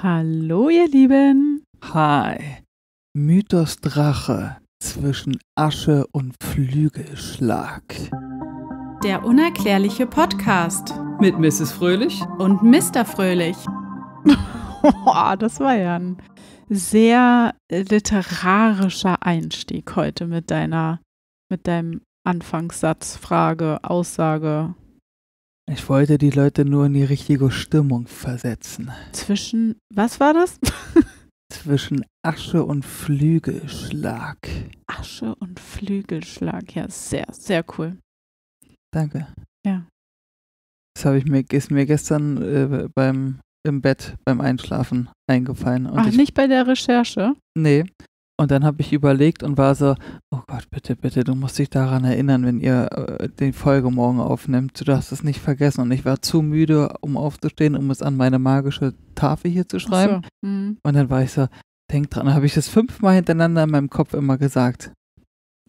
Hallo, ihr Lieben. Hi. Mythos Drache zwischen Asche und Flügelschlag. Der unerklärliche Podcast. Mit Mrs. Fröhlich. Und Mr. Fröhlich. oh, das war ja ein sehr literarischer Einstieg heute mit deiner, mit deinem Anfangssatz, Frage, Aussage, ich wollte die Leute nur in die richtige Stimmung versetzen. Zwischen, was war das? Zwischen Asche und Flügelschlag. Asche und Flügelschlag, ja, sehr, sehr cool. Danke. Ja. Das habe ich mir, ist mir gestern äh, beim, im Bett beim Einschlafen eingefallen. Und Ach, ich, nicht bei der Recherche? Nee, und dann habe ich überlegt und war so, oh Gott, bitte, bitte, du musst dich daran erinnern, wenn ihr äh, die Folge morgen aufnimmt. Du darfst es nicht vergessen. Und ich war zu müde, um aufzustehen, um es an meine magische Tafel hier zu schreiben. So. Mhm. Und dann war ich so, denk dran, Dann habe ich das fünfmal hintereinander in meinem Kopf immer gesagt.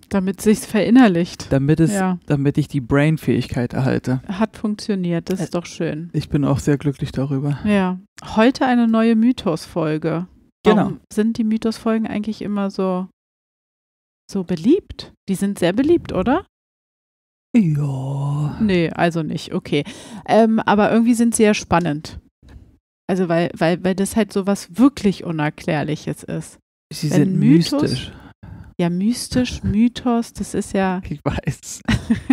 Damit sich's verinnerlicht. Damit es, ja. damit ich die Brain-Fähigkeit erhalte. Hat funktioniert, das ist doch schön. Ich bin auch sehr glücklich darüber. Ja. Heute eine neue Mythos-Folge. Genau. Warum sind die Mythos-Folgen eigentlich immer so, so beliebt? Die sind sehr beliebt, oder? Ja. Nee, also nicht, okay. Ähm, aber irgendwie sind sie ja spannend. Also, weil, weil, weil das halt so was wirklich Unerklärliches ist. Sie Wenn sind Mythos, mystisch. Ja, mystisch, Mythos, das ist ja. Ich weiß.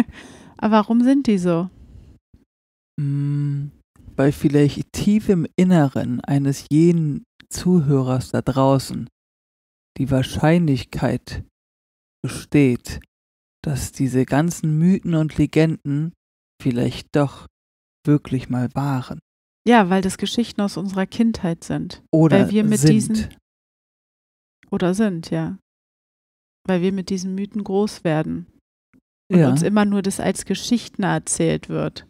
aber warum sind die so? Mm, weil vielleicht tief im Inneren eines jeden Zuhörers da draußen die Wahrscheinlichkeit besteht, dass diese ganzen Mythen und Legenden vielleicht doch wirklich mal waren. Ja, weil das Geschichten aus unserer Kindheit sind. Oder weil wir mit sind. diesen oder sind, ja. Weil wir mit diesen Mythen groß werden. Und ja. uns immer nur das als Geschichten erzählt wird.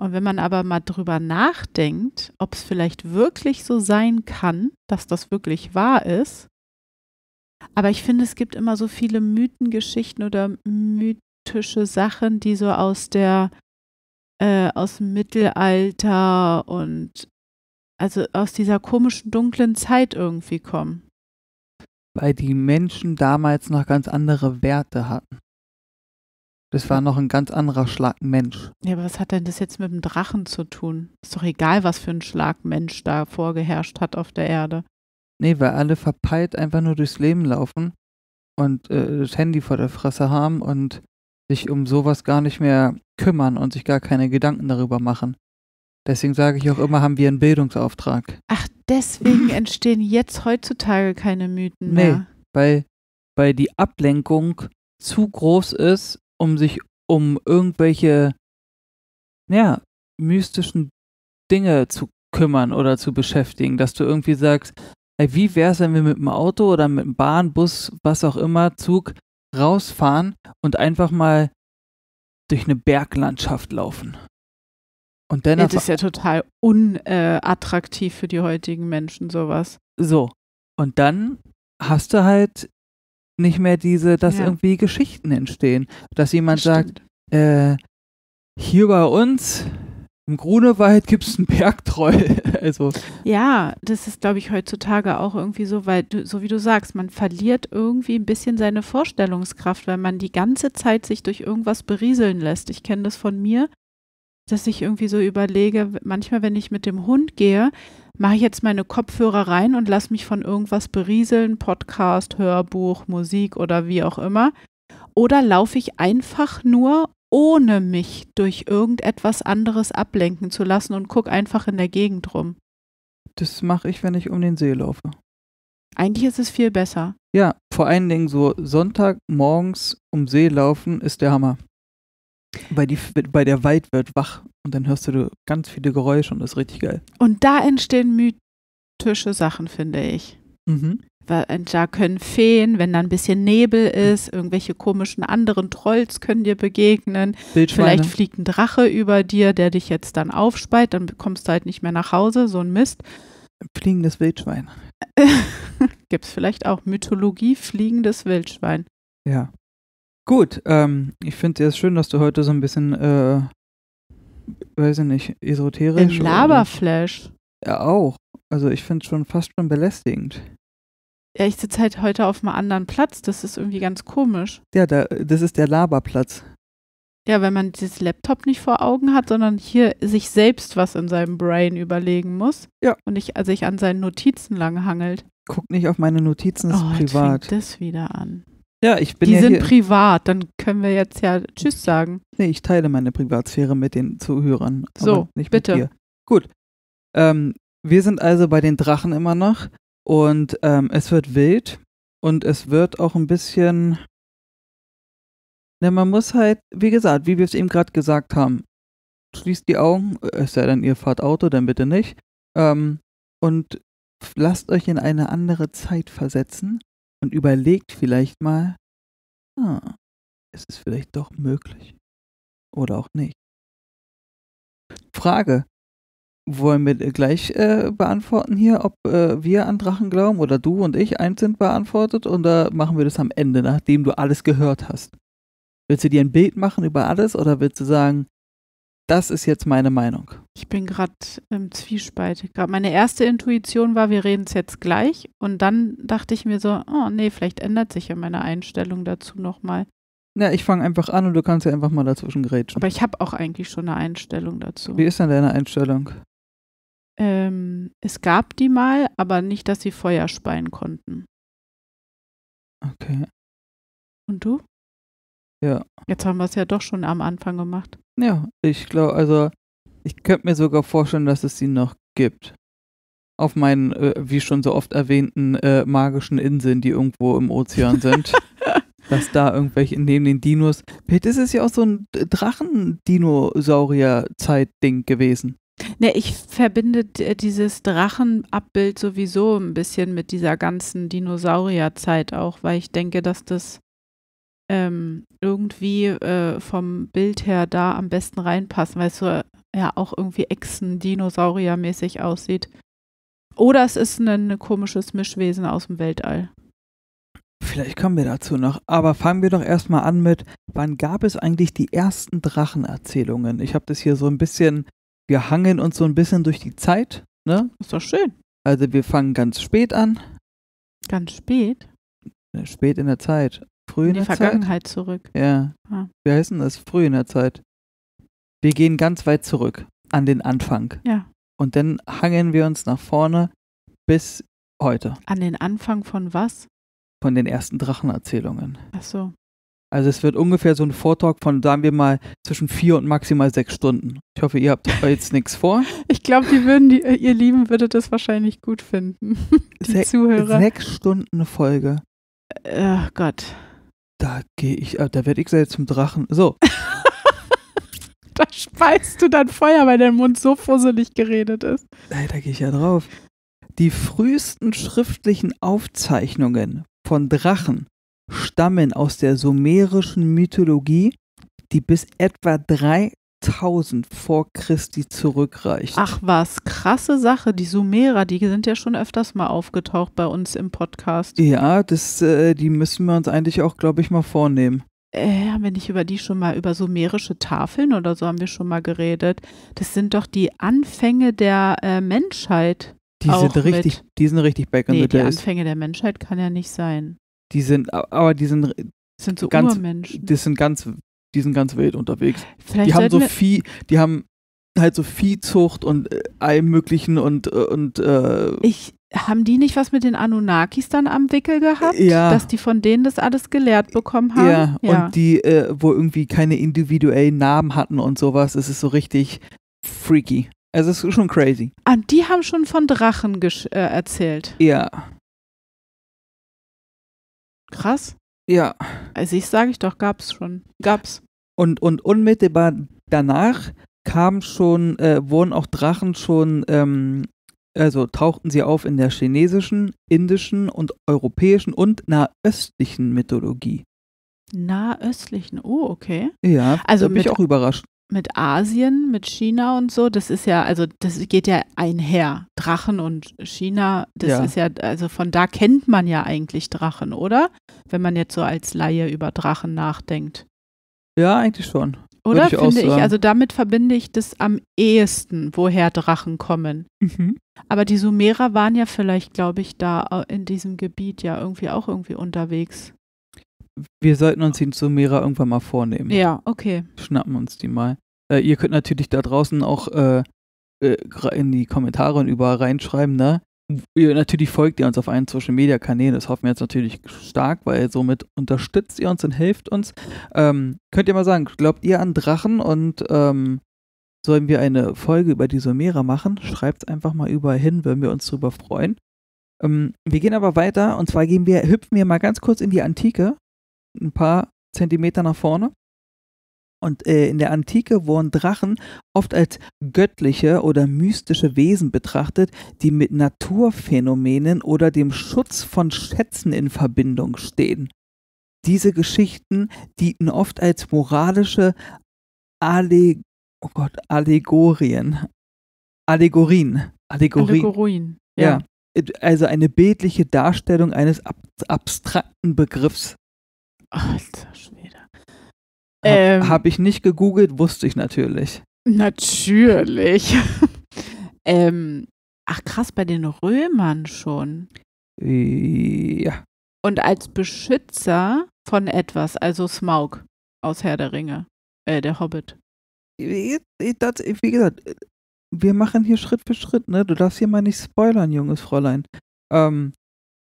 Und wenn man aber mal drüber nachdenkt, ob es vielleicht wirklich so sein kann, dass das wirklich wahr ist, aber ich finde, es gibt immer so viele Mythengeschichten oder mythische Sachen, die so aus der äh, aus dem Mittelalter und also aus dieser komischen dunklen Zeit irgendwie kommen. Weil die Menschen damals noch ganz andere Werte hatten. Das war noch ein ganz anderer Schlagmensch. Ja, aber was hat denn das jetzt mit dem Drachen zu tun? Ist doch egal, was für ein Schlagmensch da vorgeherrscht hat auf der Erde. Nee, weil alle verpeilt einfach nur durchs Leben laufen und äh, das Handy vor der Fresse haben und sich um sowas gar nicht mehr kümmern und sich gar keine Gedanken darüber machen. Deswegen sage ich auch immer, haben wir einen Bildungsauftrag. Ach, deswegen entstehen jetzt heutzutage keine Mythen mehr. Nee, weil, weil die Ablenkung zu groß ist um sich um irgendwelche, ja, mystischen Dinge zu kümmern oder zu beschäftigen, dass du irgendwie sagst, ey, wie wäre es, wenn wir mit dem Auto oder mit dem Bahn, Bus, was auch immer, Zug rausfahren und einfach mal durch eine Berglandschaft laufen? Und dann das ist ja total unattraktiv äh, für die heutigen Menschen, sowas. So. Und dann hast du halt nicht mehr diese, dass ja. irgendwie Geschichten entstehen. Dass jemand sagt, äh, hier bei uns im Grunewald gibt es einen Bergtroll. also. Ja, das ist, glaube ich, heutzutage auch irgendwie so, weil, du, so wie du sagst, man verliert irgendwie ein bisschen seine Vorstellungskraft, weil man die ganze Zeit sich durch irgendwas berieseln lässt. Ich kenne das von mir dass ich irgendwie so überlege, manchmal, wenn ich mit dem Hund gehe, mache ich jetzt meine Kopfhörer rein und lasse mich von irgendwas berieseln, Podcast, Hörbuch, Musik oder wie auch immer. Oder laufe ich einfach nur, ohne mich durch irgendetwas anderes ablenken zu lassen und gucke einfach in der Gegend rum? Das mache ich, wenn ich um den See laufe. Eigentlich ist es viel besser. Ja, vor allen Dingen so Sonntagmorgens um See laufen ist der Hammer. Weil die, bei der Wald wird wach und dann hörst du ganz viele Geräusche und das ist richtig geil. Und da entstehen mythische Sachen, finde ich. Mhm. Weil äh, da können Feen, wenn da ein bisschen Nebel ist, irgendwelche komischen anderen Trolls können dir begegnen. Vielleicht fliegt ein Drache über dir, der dich jetzt dann aufspeit, dann kommst du halt nicht mehr nach Hause, so ein Mist. Fliegendes Wildschwein. Gibt es vielleicht auch Mythologie, fliegendes Wildschwein. Ja. Gut, ähm, ich finde es schön, dass du heute so ein bisschen, äh, weiß ich nicht, esoterisch. Im Laberflash. Ja, auch. Also ich finde es schon fast schon belästigend. Ja, ich sitze halt heute auf einem anderen Platz. Das ist irgendwie ganz komisch. Ja, da, das ist der Laberplatz. Ja, wenn man dieses Laptop nicht vor Augen hat, sondern hier sich selbst was in seinem Brain überlegen muss. Ja. Und nicht also sich an seinen Notizen lang hangelt. Guck nicht auf meine Notizen, ist oh, privat. Fängt das wieder an. Ja, ich bin Die ja sind hier. privat, dann können wir jetzt ja Tschüss sagen. Nee, ich teile meine Privatsphäre mit den Zuhörern. So, nicht bitte. Mit dir. Gut. Ähm, wir sind also bei den Drachen immer noch und ähm, es wird wild und es wird auch ein bisschen. Na, man muss halt, wie gesagt, wie wir es eben gerade gesagt haben, schließt die Augen, es sei denn, ihr fahrt Auto, dann bitte nicht. Ähm, und lasst euch in eine andere Zeit versetzen und überlegt vielleicht mal, ah, es ist vielleicht doch möglich. Oder auch nicht. Frage. Wollen wir gleich äh, beantworten hier, ob äh, wir an Drachen glauben oder du und ich eins sind beantwortet oder machen wir das am Ende, nachdem du alles gehört hast? Willst du dir ein Bild machen über alles oder willst du sagen, das ist jetzt meine Meinung. Ich bin gerade im Zwiespalt. Gerade meine erste Intuition war, wir reden es jetzt gleich. Und dann dachte ich mir so, oh nee, vielleicht ändert sich ja meine Einstellung dazu nochmal. Na, ich fange einfach an und du kannst ja einfach mal dazwischen grätschen. Aber ich habe auch eigentlich schon eine Einstellung dazu. Wie ist denn deine Einstellung? Ähm, es gab die mal, aber nicht, dass sie Feuer speien konnten. Okay. Und du? Ja. Jetzt haben wir es ja doch schon am Anfang gemacht. Ja, ich glaube, also ich könnte mir sogar vorstellen, dass es sie noch gibt. Auf meinen, äh, wie schon so oft erwähnten, äh, magischen Inseln, die irgendwo im Ozean sind. dass da irgendwelche neben den Dinos. Vielleicht ist es ja auch so ein Drachendinosaurier-Zeit-Ding gewesen. Ne, ich verbinde dieses Drachenabbild sowieso ein bisschen mit dieser ganzen Dinosaurierzeit auch, weil ich denke, dass das ähm, irgendwie äh, vom Bild her da am besten reinpassen, weil es so ja auch irgendwie Echsen-Dinosaurier-mäßig aussieht. Oder es ist ein, ein komisches Mischwesen aus dem Weltall. Vielleicht kommen wir dazu noch, aber fangen wir doch erstmal an mit, wann gab es eigentlich die ersten Drachenerzählungen? Ich habe das hier so ein bisschen, wir hangen uns so ein bisschen durch die Zeit, ne? Ist doch schön. Also wir fangen ganz spät an. Ganz spät? Äh, spät in der Zeit. Früh in, in die Vergangenheit Zeit? zurück. Ja. ja. Ah. Wie heißen das? Früh in der Zeit. Wir gehen ganz weit zurück an den Anfang. Ja. Und dann hangeln wir uns nach vorne bis heute. An den Anfang von was? Von den ersten Drachenerzählungen. Ach so. Also es wird ungefähr so ein Vortalk von, sagen wir mal, zwischen vier und maximal sechs Stunden. Ich hoffe, ihr habt jetzt nichts vor. Ich glaube, die würden, die, äh, ihr Lieben, würdet das wahrscheinlich gut finden. Die Se Zuhörer. Sechs Stunden Folge. Ach äh, oh Gott da gehe ich, äh, da werde ich selbst zum Drachen. So. da speist du dann Feuer, weil dein Mund so fusselig geredet ist. Hey, da gehe ich ja drauf. Die frühesten schriftlichen Aufzeichnungen von Drachen stammen aus der sumerischen Mythologie, die bis etwa drei 1000 vor Christi zurückreicht. Ach was, krasse Sache. Die Sumerer, die sind ja schon öfters mal aufgetaucht bei uns im Podcast. Ja, das, äh, die müssen wir uns eigentlich auch, glaube ich, mal vornehmen. Äh, haben wir nicht über die schon mal, über sumerische Tafeln oder so haben wir schon mal geredet? Das sind doch die Anfänge der äh, Menschheit. Die sind, richtig, die sind richtig back in nee, the die days. Die Anfänge der Menschheit kann ja nicht sein. Die sind, aber die sind, das sind so ganz, Urmenschen. Das sind ganz die sind ganz wild unterwegs. Vielleicht die haben so viel, die haben halt so Viehzucht und äh, allem möglichen und äh, und äh, ich haben die nicht was mit den Anunnakis dann am Wickel gehabt, ja. dass die von denen das alles gelehrt bekommen haben? Ja, ja. und die äh, wo irgendwie keine individuellen Namen hatten und sowas, es ist so richtig freaky. Also es ist schon crazy. Ah, die haben schon von Drachen äh, erzählt. Ja. Krass. Ja. Also ich sage ich doch, gab's schon. Gab's. Und, und unmittelbar danach kamen schon, äh, wurden auch Drachen schon, ähm, also tauchten sie auf in der chinesischen, indischen und europäischen und nahöstlichen Mythologie. Nahöstlichen, oh, okay. Ja, also da bin auch überrascht mit Asien, mit China und so, das ist ja, also das geht ja einher. Drachen und China, das ja. ist ja, also von da kennt man ja eigentlich Drachen, oder? Wenn man jetzt so als Laie über Drachen nachdenkt. Ja, eigentlich schon. Oder ich finde ich, also damit verbinde ich das am ehesten, woher Drachen kommen. Mhm. Aber die Sumerer waren ja vielleicht, glaube ich, da äh, in diesem Gebiet ja irgendwie auch irgendwie unterwegs wir sollten uns den Sumera irgendwann mal vornehmen. Ja, okay. Schnappen uns die mal. Äh, ihr könnt natürlich da draußen auch äh, äh in die Kommentare und überall reinschreiben, ne? Ihr, natürlich folgt ihr uns auf allen Social Media Kanälen, das hoffen wir jetzt natürlich stark, weil somit unterstützt ihr uns und helft uns. Ähm, könnt ihr mal sagen, glaubt ihr an Drachen und ähm, sollen wir eine Folge über die Sumera machen? Schreibt es einfach mal überall hin, würden wir uns darüber freuen. Ähm, wir gehen aber weiter und zwar gehen wir, hüpfen wir mal ganz kurz in die Antike ein paar Zentimeter nach vorne. Und äh, in der Antike wurden Drachen oft als göttliche oder mystische Wesen betrachtet, die mit Naturphänomenen oder dem Schutz von Schätzen in Verbindung stehen. Diese Geschichten dienten oft als moralische Alleg oh Gott, Allegorien. Allegorien. Allegorien. Allegorien. Ja. ja. Also eine bildliche Darstellung eines ab abstrakten Begriffs Alter Schwede. Ähm, hab ich nicht gegoogelt, wusste ich natürlich. Natürlich. ähm, ach krass, bei den Römern schon. Ja. Und als Beschützer von etwas, also Smaug aus Herr der Ringe, äh, der Hobbit. das, wie gesagt, wir machen hier Schritt für Schritt, ne? Du darfst hier mal nicht spoilern, junges Fräulein. Ähm,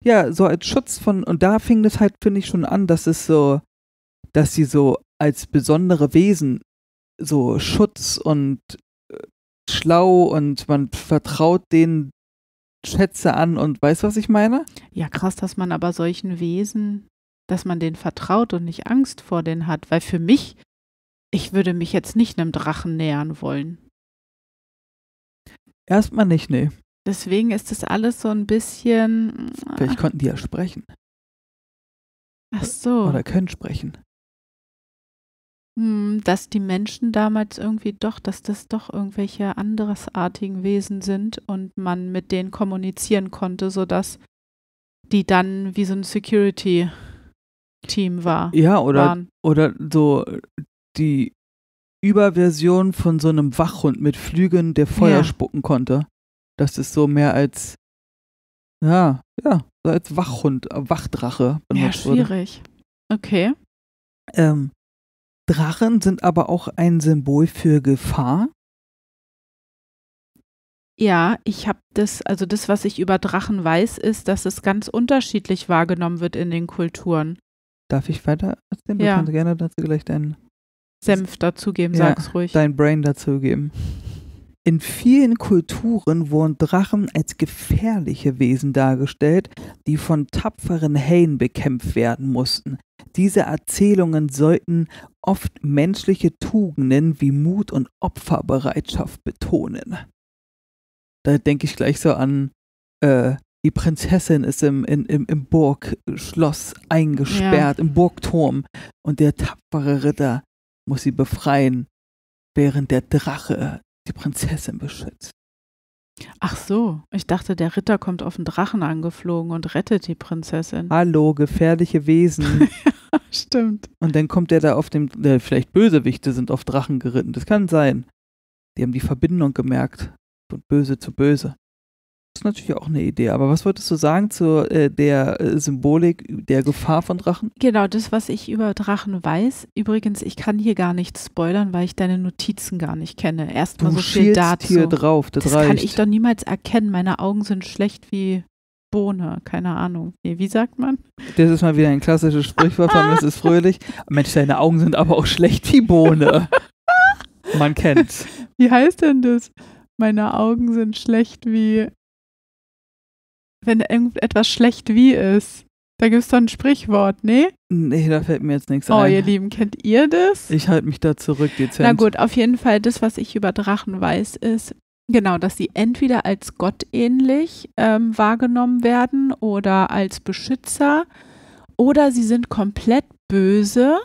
ja, so als Schutz von, und da fing das halt, finde ich, schon an, dass es so, dass sie so als besondere Wesen so Schutz und äh, schlau und man vertraut denen Schätze an und weißt, was ich meine? Ja, krass, dass man aber solchen Wesen, dass man denen vertraut und nicht Angst vor denen hat, weil für mich, ich würde mich jetzt nicht einem Drachen nähern wollen. Erstmal nicht, nee. Deswegen ist das alles so ein bisschen. Mm, Vielleicht ah. konnten die ja sprechen. Ach so. Oder können sprechen. Hm, dass die Menschen damals irgendwie doch, dass das doch irgendwelche andersartigen Wesen sind und man mit denen kommunizieren konnte, sodass die dann wie so ein Security-Team war. Ja, oder, waren. oder so die Überversion von so einem Wachhund mit Flügeln, der Feuer ja. spucken konnte. Das ist so mehr als, ja, ja, als Wachhund, äh, Wachdrache benutzt Ja, schwierig. Wurde. Okay. Ähm, Drachen sind aber auch ein Symbol für Gefahr. Ja, ich habe das, also das, was ich über Drachen weiß, ist, dass es ganz unterschiedlich wahrgenommen wird in den Kulturen. Darf ich weiter erzählen? Ja. Du kannst gerne dazu gleich deinen Senf dazugeben, ja, sag's ruhig. Dein Brain dazugeben. In vielen Kulturen wurden Drachen als gefährliche Wesen dargestellt, die von tapferen Hain bekämpft werden mussten. Diese Erzählungen sollten oft menschliche Tugenden wie Mut und Opferbereitschaft betonen. Da denke ich gleich so an äh, die Prinzessin ist im, in, im, im Burgschloss eingesperrt, ja. im Burgturm. Und der tapfere Ritter muss sie befreien, während der Drache die Prinzessin beschützt. Ach so, ich dachte, der Ritter kommt auf den Drachen angeflogen und rettet die Prinzessin. Hallo, gefährliche Wesen. ja, stimmt. Und dann kommt der da auf dem, äh, vielleicht Bösewichte sind auf Drachen geritten, das kann sein. Die haben die Verbindung gemerkt, von böse zu böse ist natürlich auch eine Idee. Aber was wolltest du sagen zu äh, der äh, Symbolik der Gefahr von Drachen? Genau, das, was ich über Drachen weiß. Übrigens, ich kann hier gar nichts spoilern, weil ich deine Notizen gar nicht kenne. Erstmal so viel dazu. hier drauf, das, das kann ich doch niemals erkennen. Meine Augen sind schlecht wie Bohne, keine Ahnung. Nee, wie sagt man? Das ist mal wieder ein klassisches Sprichwort von Mrs. Fröhlich. Mensch, deine Augen sind aber auch schlecht wie Bohne. Man kennt's. Wie heißt denn das? Meine Augen sind schlecht wie wenn irgendetwas schlecht wie ist. Da gibt es doch ein Sprichwort, ne? Nee, da fällt mir jetzt nichts oh, ein. Oh, ihr Lieben, kennt ihr das? Ich halte mich da zurück, dezent. Na gut, auf jeden Fall, das, was ich über Drachen weiß, ist, genau, dass sie entweder als gottähnlich ähm, wahrgenommen werden oder als Beschützer oder sie sind komplett böse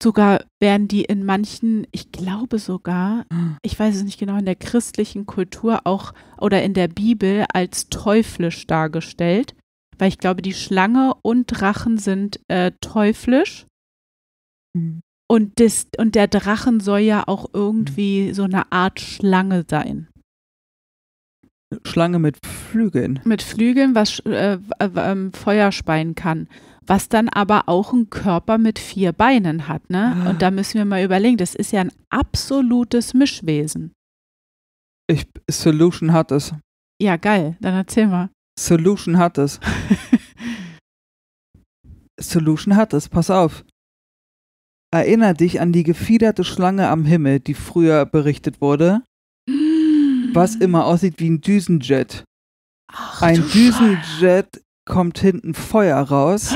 Sogar werden die in manchen, ich glaube sogar, ah. ich weiß es nicht genau, in der christlichen Kultur auch oder in der Bibel als teuflisch dargestellt, weil ich glaube, die Schlange und Drachen sind äh, teuflisch. Mhm. Und, das, und der Drachen soll ja auch irgendwie hm. so eine Art Schlange sein. Schlange mit Flügeln. Mit Flügeln, was äh, äh, ähm, Feuer speien kann. Was dann aber auch einen Körper mit vier Beinen hat, ne? Ah. Und da müssen wir mal überlegen, das ist ja ein absolutes Mischwesen. Ich, Solution hat es. Ja, geil, dann erzähl mal. Solution hat es. Solution hat es, pass auf. Erinner dich an die gefiederte Schlange am Himmel, die früher berichtet wurde, was mhm. immer aussieht wie ein Düsenjet. Ach, ein Düsenjet Schall. kommt hinten Feuer raus.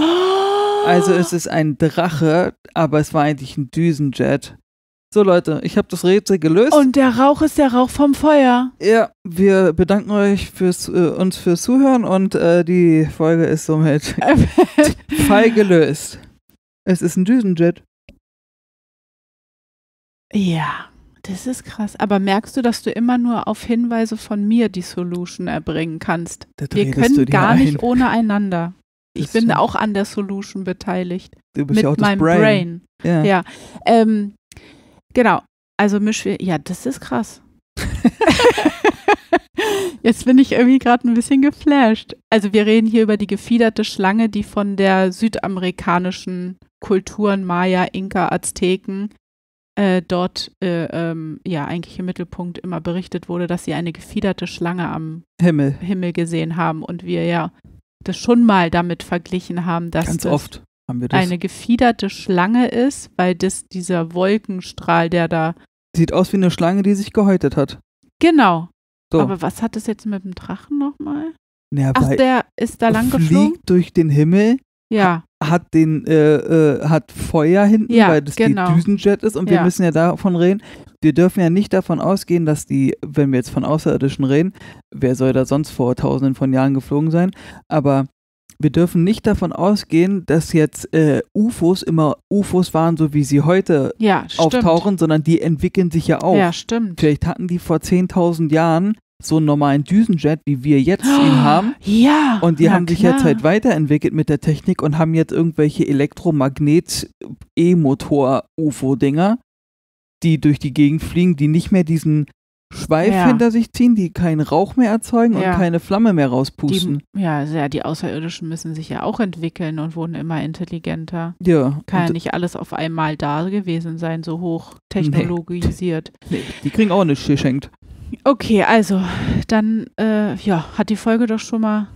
Also es ist ein Drache, aber es war eigentlich ein Düsenjet. So Leute, ich habe das Rätsel gelöst. Und der Rauch ist der Rauch vom Feuer. Ja, wir bedanken euch fürs äh, uns fürs Zuhören und äh, die Folge ist somit Fall gelöst. Es ist ein Düsenjet. Ja. Das ist krass. Aber merkst du, dass du immer nur auf Hinweise von mir die Solution erbringen kannst? Wir können gar ein. nicht ohne einander. Ich bin stimmt. auch an der Solution beteiligt. Du bist mit ja auch das meinem Brain. Brain. Ja. ja. Ähm, genau. Also misch ja, das ist krass. Jetzt bin ich irgendwie gerade ein bisschen geflasht. Also wir reden hier über die gefiederte Schlange, die von der südamerikanischen Kulturen Maya, Inka, Azteken äh, dort äh, ähm, ja eigentlich im Mittelpunkt immer berichtet wurde, dass sie eine gefiederte Schlange am Himmel, Himmel gesehen haben und wir ja das schon mal damit verglichen haben, dass Ganz das oft haben wir das. eine gefiederte Schlange ist, weil das dieser Wolkenstrahl, der da Sieht aus wie eine Schlange, die sich gehäutet hat. Genau. So. Aber was hat das jetzt mit dem Drachen nochmal? Naja, Ach, der ist da lang geflogen? fliegt durch den Himmel. Ja hat den äh, äh, hat Feuer hinten, ja, weil das genau. die Düsenjet ist und ja. wir müssen ja davon reden. Wir dürfen ja nicht davon ausgehen, dass die, wenn wir jetzt von Außerirdischen reden, wer soll da sonst vor Tausenden von Jahren geflogen sein? Aber wir dürfen nicht davon ausgehen, dass jetzt äh, UFOs immer UFOs waren, so wie sie heute ja, auftauchen, sondern die entwickeln sich ja auch. Ja, stimmt. Vielleicht hatten die vor 10.000 Jahren so einen normalen Düsenjet, wie wir jetzt ihn haben. Ja. Und die haben klar. sich jetzt halt weiterentwickelt mit der Technik und haben jetzt irgendwelche Elektromagnet-E-Motor-UFO-Dinger, die durch die Gegend fliegen, die nicht mehr diesen Schweif ja. hinter sich ziehen, die keinen Rauch mehr erzeugen ja. und keine Flamme mehr rauspusten. Die, ja, also ja, die Außerirdischen müssen sich ja auch entwickeln und wurden immer intelligenter. Ja. Kann ja nicht alles auf einmal da gewesen sein, so hoch technologisiert. Nee. nee. Die kriegen auch nichts geschenkt. Okay, also, dann äh, ja, hat die Folge doch schon mal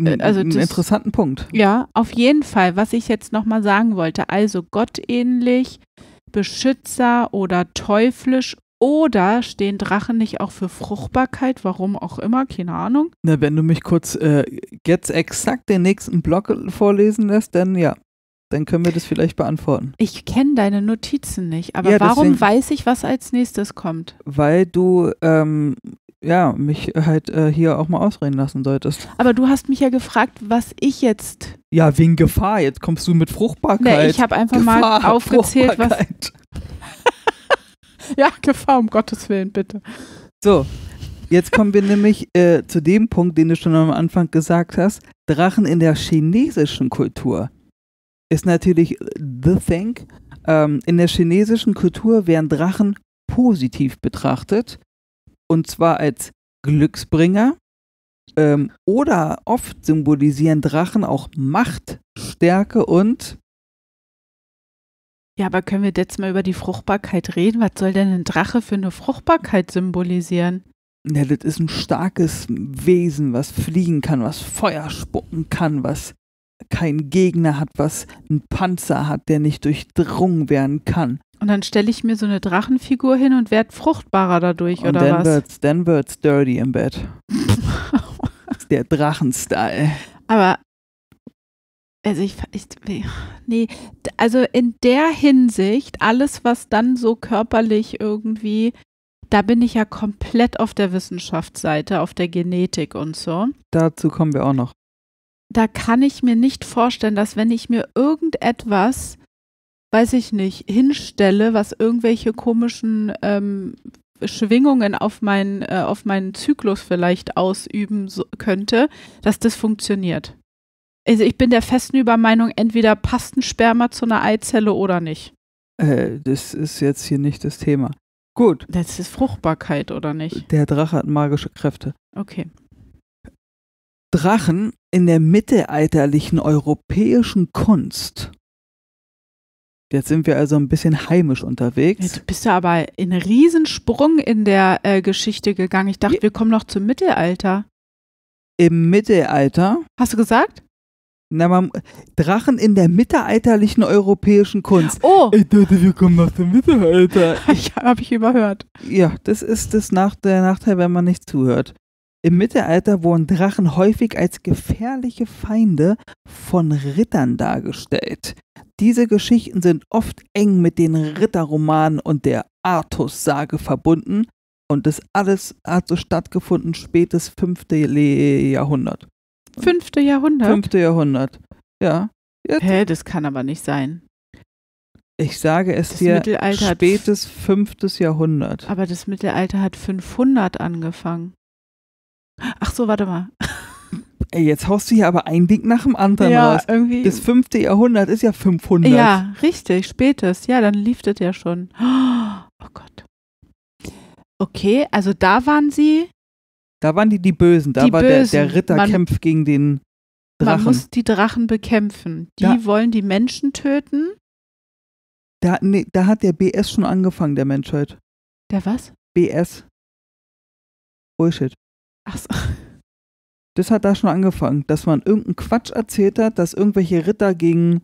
äh, also einen interessanten Punkt. Ja, auf jeden Fall. Was ich jetzt nochmal sagen wollte, also gottähnlich, Beschützer oder teuflisch oder stehen Drachen nicht auch für Fruchtbarkeit? Warum auch immer, keine Ahnung. Na, wenn du mich kurz äh, jetzt exakt den nächsten Block vorlesen lässt, dann ja dann können wir das vielleicht beantworten. Ich kenne deine Notizen nicht, aber ja, warum deswegen, weiß ich, was als nächstes kommt? Weil du ähm, ja mich halt äh, hier auch mal ausreden lassen solltest. Aber du hast mich ja gefragt, was ich jetzt. Ja, wegen Gefahr. Jetzt kommst du mit Fruchtbarkeit. Nee, ich habe einfach Gefahr, mal aufgezählt, was. ja, Gefahr, um Gottes Willen, bitte. So, Jetzt kommen wir nämlich äh, zu dem Punkt, den du schon am Anfang gesagt hast. Drachen in der chinesischen Kultur ist natürlich The Thing. Ähm, in der chinesischen Kultur werden Drachen positiv betrachtet und zwar als Glücksbringer. Ähm, oder oft symbolisieren Drachen auch Macht, Stärke und. Ja, aber können wir jetzt mal über die Fruchtbarkeit reden? Was soll denn ein Drache für eine Fruchtbarkeit symbolisieren? ja, das ist ein starkes Wesen, was fliegen kann, was Feuer spucken kann, was kein Gegner hat, was einen Panzer hat, der nicht durchdrungen werden kann. Und dann stelle ich mir so eine Drachenfigur hin und werde fruchtbarer dadurch, und oder dann was? Wird's, dann wird's dirty im Bett. der Drachenstyle. Aber, also ich, ich, nee, also in der Hinsicht, alles, was dann so körperlich irgendwie, da bin ich ja komplett auf der Wissenschaftsseite, auf der Genetik und so. Dazu kommen wir auch noch da kann ich mir nicht vorstellen, dass wenn ich mir irgendetwas, weiß ich nicht, hinstelle, was irgendwelche komischen ähm, Schwingungen auf, mein, äh, auf meinen Zyklus vielleicht ausüben so, könnte, dass das funktioniert. Also ich bin der festen Übermeinung, entweder passt ein Sperma zu einer Eizelle oder nicht. Äh, das ist jetzt hier nicht das Thema. Gut. Das ist Fruchtbarkeit, oder nicht? Der Drache hat magische Kräfte. Okay. Drachen in der mittelalterlichen europäischen Kunst. Jetzt sind wir also ein bisschen heimisch unterwegs. Jetzt bist du aber in einen Riesensprung in der äh, Geschichte gegangen. Ich dachte, ja. wir kommen noch zum Mittelalter. Im Mittelalter? Hast du gesagt? Na, man, Drachen in der mittelalterlichen europäischen Kunst. Oh! Ich dachte, wir kommen noch zum Mittelalter. ich, Habe ich überhört. Ja, das ist das nach, der Nachteil, wenn man nicht zuhört. Im Mittelalter wurden Drachen häufig als gefährliche Feinde von Rittern dargestellt. Diese Geschichten sind oft eng mit den Ritterromanen und der Artus-Sage verbunden und das alles hat so stattgefunden spätes 5. Jahrhundert. 5. Jahrhundert? 5. Jahrhundert, ja. Jetzt. Hä, das kann aber nicht sein. Ich sage es das dir, spätes 5. Jahrhundert. Aber das Mittelalter hat 500 angefangen. Ach so, warte mal. Ey, jetzt haust du hier aber ein Ding nach dem anderen ja, raus. Irgendwie das fünfte Jahrhundert ist ja 500. Ja, richtig, spätestens. Ja, dann lief das ja schon. Oh Gott. Okay, also da waren sie. Da waren die die Bösen. Da die war Bösen. Der, der Ritterkampf gegen den Drachen. Man muss die Drachen bekämpfen. Die da, wollen die Menschen töten. Da, nee, da hat der BS schon angefangen, der Menschheit. Der was? BS. Bullshit. Ach so. Das hat da schon angefangen, dass man irgendeinen Quatsch erzählt hat, dass irgendwelche Ritter gegen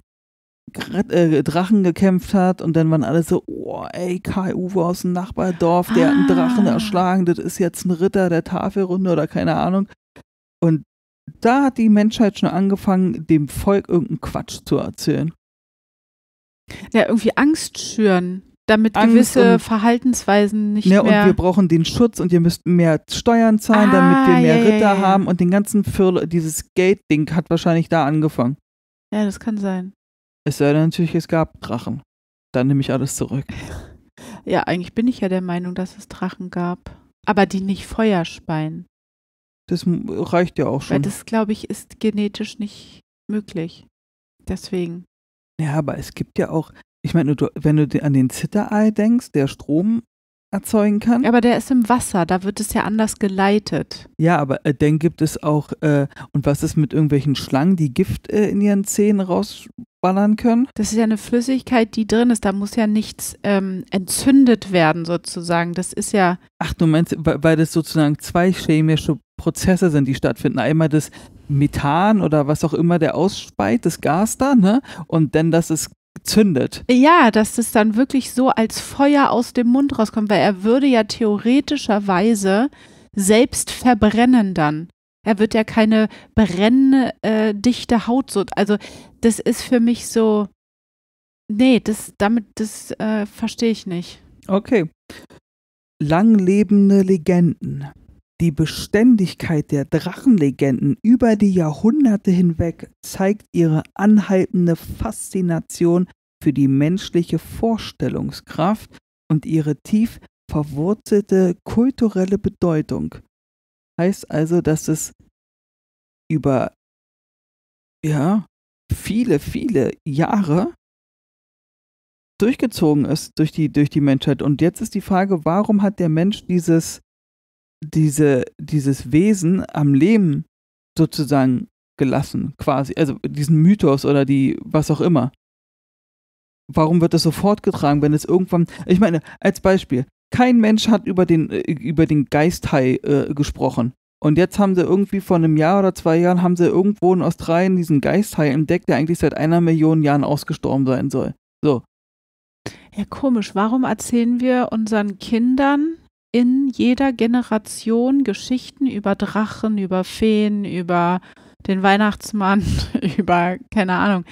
äh, Drachen gekämpft hat und dann waren alle so, oh, ey, Kai-Uwe aus dem Nachbardorf, der ah. hat einen Drachen ah. erschlagen, das ist jetzt ein Ritter der Tafelrunde oder keine Ahnung. Und da hat die Menschheit schon angefangen, dem Volk irgendeinen Quatsch zu erzählen. Ja, irgendwie Angst schüren damit gewisse Verhaltensweisen nicht ne, mehr. Und wir brauchen den Schutz und ihr müsst mehr Steuern zahlen, ah, damit wir mehr ja, Ritter ja, ja. haben und den ganzen Firle, dieses Gate-Ding hat wahrscheinlich da angefangen. Ja, das kann sein. Es sei denn natürlich, es gab Drachen. Dann nehme ich alles zurück. Ja, eigentlich bin ich ja der Meinung, dass es Drachen gab. Aber die nicht Feuer speien. Das reicht ja auch schon. Weil das, glaube ich, ist genetisch nicht möglich. Deswegen. Ja, aber es gibt ja auch, ich meine, wenn du an den Zitterei denkst, der Strom erzeugen kann. Aber der ist im Wasser, da wird es ja anders geleitet. Ja, aber äh, dann gibt es auch, äh, und was ist mit irgendwelchen Schlangen, die Gift äh, in ihren Zähnen rausballern können? Das ist ja eine Flüssigkeit, die drin ist, da muss ja nichts ähm, entzündet werden sozusagen, das ist ja... Ach, du meinst, weil das sozusagen zwei chemische Prozesse sind, die stattfinden. Einmal das Methan oder was auch immer der ausspeit, das Gas da, ne? Und dann, dass es zündet. Ja, dass es dann wirklich so als Feuer aus dem Mund rauskommt, weil er würde ja theoretischerweise selbst verbrennen dann. Er wird ja keine brenndichte äh, Haut so. Also das ist für mich so. Nee, das damit, das äh, verstehe ich nicht. Okay. Langlebende Legenden. Die Beständigkeit der Drachenlegenden über die Jahrhunderte hinweg zeigt ihre anhaltende Faszination für die menschliche Vorstellungskraft und ihre tief verwurzelte kulturelle Bedeutung. Heißt also, dass es über ja, viele, viele Jahre durchgezogen ist durch die, durch die Menschheit. Und jetzt ist die Frage, warum hat der Mensch dieses diese, dieses Wesen am Leben sozusagen gelassen, quasi. Also diesen Mythos oder die, was auch immer. Warum wird das so fortgetragen, wenn es irgendwann. Ich meine, als Beispiel, kein Mensch hat über den, äh, über den Geisthai äh, gesprochen. Und jetzt haben sie irgendwie vor einem Jahr oder zwei Jahren haben sie irgendwo in Australien diesen Geisthai entdeckt, der eigentlich seit einer Million Jahren ausgestorben sein soll. So. Ja, komisch. Warum erzählen wir unseren Kindern in jeder Generation Geschichten über Drachen, über Feen, über den Weihnachtsmann, über keine Ahnung.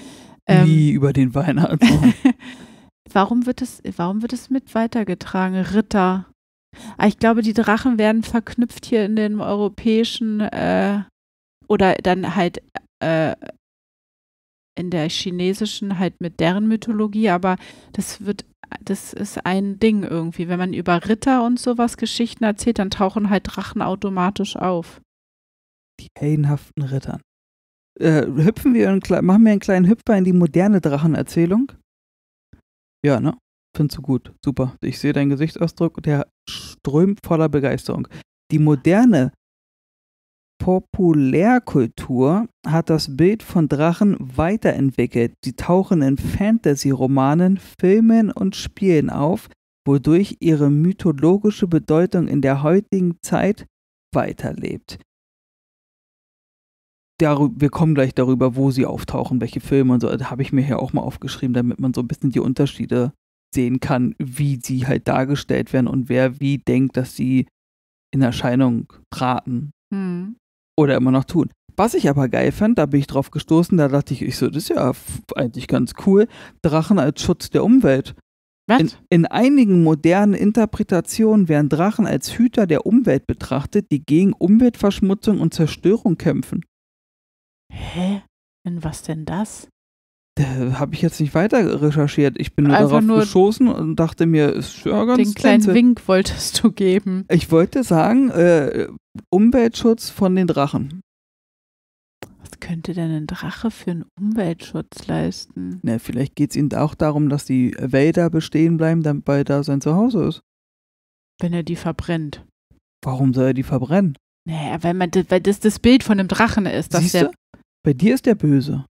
Ähm, Wie über den Weihnachtsmann. warum wird es, warum wird es mit weitergetragen? Ritter. Ah, ich glaube, die Drachen werden verknüpft hier in den europäischen äh, oder dann halt äh, in der chinesischen halt mit deren Mythologie, aber das wird das ist ein Ding irgendwie. Wenn man über Ritter und sowas Geschichten erzählt, dann tauchen halt Drachen automatisch auf. Die heldenhaften Rittern. Äh, hüpfen wir einen, machen wir einen kleinen Hüpfer in die moderne Drachenerzählung. Ja, ne? Findest du gut. Super. Ich sehe deinen Gesichtsausdruck der strömt voller Begeisterung. Die moderne Populärkultur hat das Bild von Drachen weiterentwickelt. Sie tauchen in Fantasy-Romanen, Filmen und Spielen auf, wodurch ihre mythologische Bedeutung in der heutigen Zeit weiterlebt. Darü wir kommen gleich darüber, wo sie auftauchen, welche Filme und so. Das also, habe ich mir hier auch mal aufgeschrieben, damit man so ein bisschen die Unterschiede sehen kann, wie sie halt dargestellt werden und wer wie denkt, dass sie in Erscheinung traten. Hm oder immer noch tun. Was ich aber geil fand, da bin ich drauf gestoßen, da dachte ich, ich so, das ist ja eigentlich ganz cool, Drachen als Schutz der Umwelt. In, in, einigen modernen Interpretationen werden Drachen als Hüter der Umwelt betrachtet, die gegen Umweltverschmutzung und Zerstörung kämpfen. Hä? In was denn das? Da habe ich jetzt nicht weiter recherchiert. Ich bin nur Einfach darauf nur geschossen und dachte mir, ist ja ganz Den kleinen Wink wolltest du geben. Ich wollte sagen, äh, Umweltschutz von den Drachen. Was könnte denn ein Drache für einen Umweltschutz leisten? Na, vielleicht geht es ihnen auch darum, dass die Wälder bestehen bleiben, weil da sein Zuhause ist. Wenn er die verbrennt. Warum soll er die verbrennen? Naja, weil, man, weil das das Bild von einem Drachen ist. Dass der bei dir ist der böse.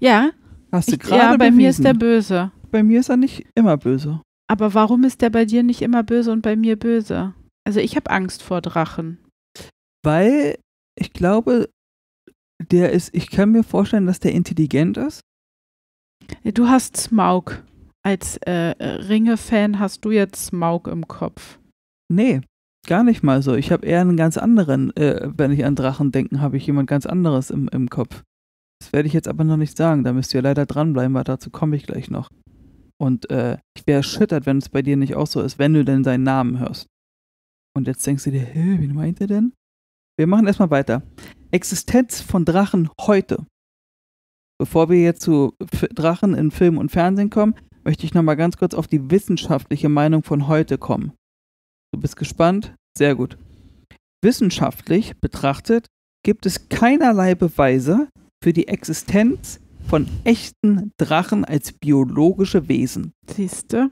Ja. Hast du gerade Ja, bei bewiesen. mir ist der böse. Bei mir ist er nicht immer böse. Aber warum ist der bei dir nicht immer böse und bei mir böse? Also ich habe Angst vor Drachen. Weil ich glaube, der ist, ich kann mir vorstellen, dass der intelligent ist. Du hast Smaug. Als äh, Ringe-Fan hast du jetzt Smaug im Kopf. Nee, gar nicht mal so. Ich habe eher einen ganz anderen, äh, wenn ich an Drachen denke, habe ich jemand ganz anderes im, im Kopf. Das werde ich jetzt aber noch nicht sagen. Da müsst ihr leider dranbleiben, weil dazu komme ich gleich noch. Und äh, ich wäre erschüttert, wenn es bei dir nicht auch so ist, wenn du denn seinen Namen hörst. Und jetzt denkst du dir, hä, wen meint er denn? Wir machen erstmal weiter. Existenz von Drachen heute. Bevor wir jetzt zu Drachen in Film und Fernsehen kommen, möchte ich nochmal ganz kurz auf die wissenschaftliche Meinung von heute kommen. Du bist gespannt? Sehr gut. Wissenschaftlich betrachtet gibt es keinerlei Beweise für die Existenz von echten Drachen als biologische Wesen. Siehste?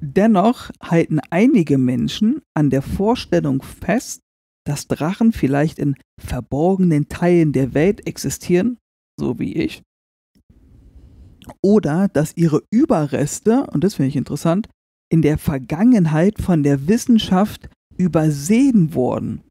Dennoch halten einige Menschen an der Vorstellung fest, dass Drachen vielleicht in verborgenen Teilen der Welt existieren, so wie ich, oder dass ihre Überreste, und das finde ich interessant, in der Vergangenheit von der Wissenschaft übersehen wurden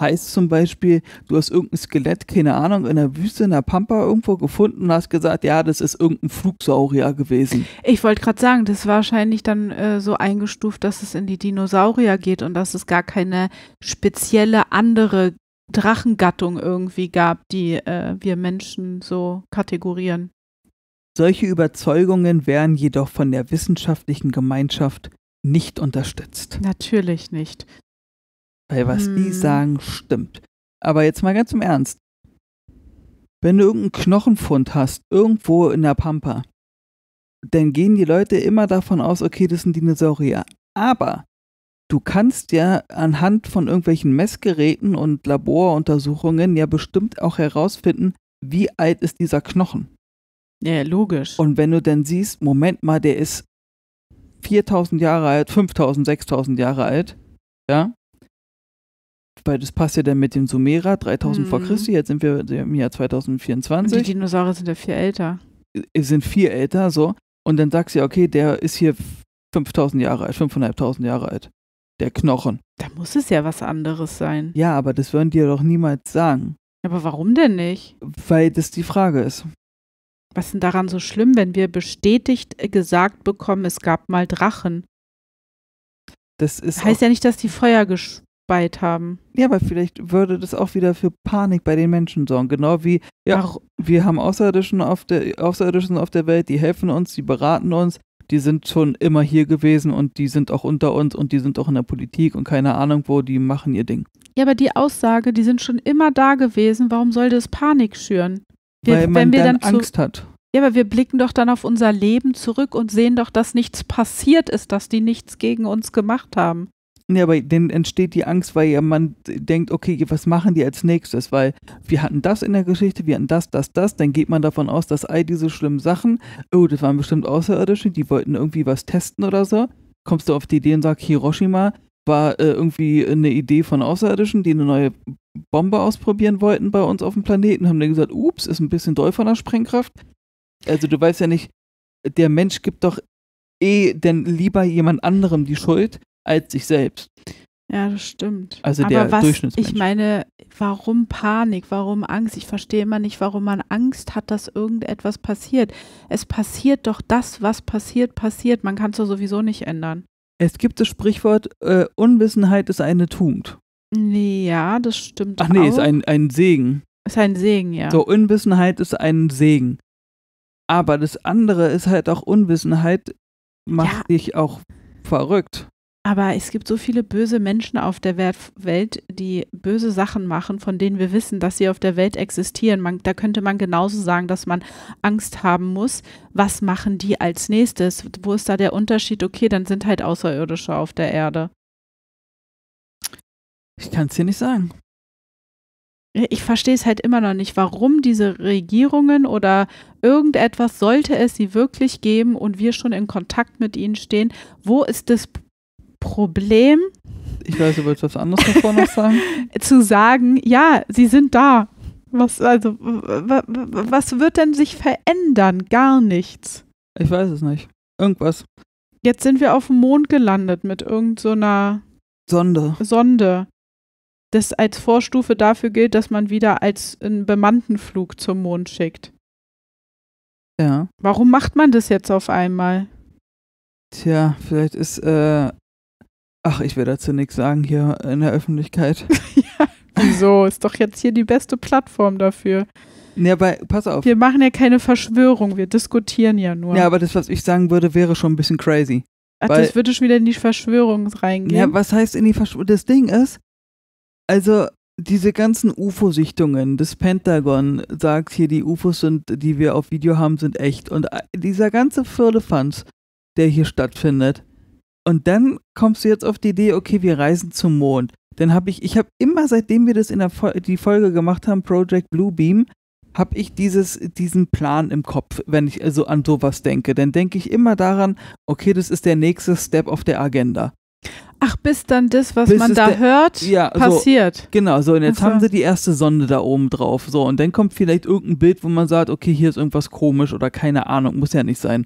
Heißt zum Beispiel, du hast irgendein Skelett, keine Ahnung, in der Wüste, in der Pampa irgendwo gefunden und hast gesagt, ja, das ist irgendein Flugsaurier gewesen. Ich wollte gerade sagen, das ist wahrscheinlich dann äh, so eingestuft, dass es in die Dinosaurier geht und dass es gar keine spezielle andere Drachengattung irgendwie gab, die äh, wir Menschen so kategorieren. Solche Überzeugungen werden jedoch von der wissenschaftlichen Gemeinschaft nicht unterstützt. Natürlich nicht. Weil was hm. die sagen, stimmt. Aber jetzt mal ganz im Ernst. Wenn du irgendeinen Knochenfund hast, irgendwo in der Pampa, dann gehen die Leute immer davon aus, okay, das sind Dinosaurier. Aber du kannst ja anhand von irgendwelchen Messgeräten und Laboruntersuchungen ja bestimmt auch herausfinden, wie alt ist dieser Knochen. Ja, logisch. Und wenn du dann siehst, Moment mal, der ist 4000 Jahre alt, 5000, 6000 Jahre alt, ja, weil das passt ja dann mit dem Sumerer, 3000 mhm. vor Christi, jetzt sind wir im Jahr 2024. Und die Dinosaurier sind ja viel älter. Äh, sind viel älter, so. Und dann sagst du ja, okay, der ist hier 5000 Jahre alt, 5.500 Jahre alt. Der Knochen. Da muss es ja was anderes sein. Ja, aber das würden die ja doch niemals sagen. Aber warum denn nicht? Weil das die Frage ist. Was ist denn daran so schlimm, wenn wir bestätigt äh, gesagt bekommen, es gab mal Drachen? Das heißt ja nicht, dass die Feuer gesch Bite haben. Ja, aber vielleicht würde das auch wieder für Panik bei den Menschen sorgen. Genau wie ja, Ach. wir haben Außerirdischen auf, der, Außerirdischen auf der Welt, die helfen uns, die beraten uns, die sind schon immer hier gewesen und die sind auch unter uns und die sind auch in der Politik und keine Ahnung wo, die machen ihr Ding. Ja, aber die Aussage, die sind schon immer da gewesen, warum sollte es Panik schüren? Wir, Weil man dann, dann Angst hat. Ja, aber wir blicken doch dann auf unser Leben zurück und sehen doch, dass nichts passiert ist, dass die nichts gegen uns gemacht haben. Ja, aber dann entsteht die Angst, weil ja man denkt, okay, was machen die als nächstes? Weil wir hatten das in der Geschichte, wir hatten das, das, das. Dann geht man davon aus, dass all diese schlimmen Sachen, oh, das waren bestimmt Außerirdische, die wollten irgendwie was testen oder so. Kommst du auf die Idee und sagst, Hiroshima war äh, irgendwie eine Idee von Außerirdischen, die eine neue Bombe ausprobieren wollten bei uns auf dem Planeten. Haben dann gesagt, ups, ist ein bisschen doll von der Sprengkraft. Also du weißt ja nicht, der Mensch gibt doch eh denn lieber jemand anderem die Schuld, als sich selbst. Ja, das stimmt. Also Aber der was, Durchschnittsmensch. Ich meine, warum Panik, warum Angst? Ich verstehe immer nicht, warum man Angst hat, dass irgendetwas passiert. Es passiert doch das, was passiert, passiert. Man kann es doch sowieso nicht ändern. Es gibt das Sprichwort, äh, Unwissenheit ist eine Tugend. Ja, das stimmt. Ach nee, auch. ist ein, ein Segen. Ist ein Segen, ja. So, Unwissenheit ist ein Segen. Aber das andere ist halt auch Unwissenheit, macht ja. dich auch verrückt. Aber es gibt so viele böse Menschen auf der Welt, die böse Sachen machen, von denen wir wissen, dass sie auf der Welt existieren. Man, da könnte man genauso sagen, dass man Angst haben muss. Was machen die als nächstes? Wo ist da der Unterschied? Okay, dann sind halt Außerirdische auf der Erde. Ich kann es dir nicht sagen. Äh, ich verstehe es halt immer noch nicht, warum diese Regierungen oder irgendetwas, sollte es sie wirklich geben und wir schon in Kontakt mit ihnen stehen, wo ist das Problem? Problem. Ich weiß, du wolltest was anderes davor noch sagen. zu sagen, ja, sie sind da. Was, also, was wird denn sich verändern? Gar nichts. Ich weiß es nicht. Irgendwas. Jetzt sind wir auf dem Mond gelandet mit irgendeiner so Sonde. Sonde. Das als Vorstufe dafür gilt, dass man wieder als einen bemannten Flug zum Mond schickt. Ja. Warum macht man das jetzt auf einmal? Tja, vielleicht ist äh, Ach, ich will dazu nichts sagen hier in der Öffentlichkeit. ja, wieso? Ist doch jetzt hier die beste Plattform dafür. Ja, aber pass auf. Wir machen ja keine Verschwörung, wir diskutieren ja nur. Ja, aber das, was ich sagen würde, wäre schon ein bisschen crazy. Ach, weil, das würde schon wieder in die Verschwörung reingehen. Ja, was heißt in die Verschwörung? Das Ding ist, also diese ganzen UFO-Sichtungen, das Pentagon sagt hier, die UFOs sind, die wir auf Video haben, sind echt. Und äh, dieser ganze Firlefanz, der hier stattfindet, und dann kommst du jetzt auf die Idee, okay, wir reisen zum Mond. Dann habe ich, ich habe immer, seitdem wir das in der Fo die Folge gemacht haben, Project Bluebeam, habe ich dieses, diesen Plan im Kopf, wenn ich also an sowas denke. Dann denke ich immer daran, okay, das ist der nächste Step auf der Agenda. Ach, bis dann das, was bis man da der, hört, ja, passiert. So, genau, so und jetzt also. haben sie die erste Sonde da oben drauf. So, und dann kommt vielleicht irgendein Bild, wo man sagt, okay, hier ist irgendwas komisch oder keine Ahnung, muss ja nicht sein.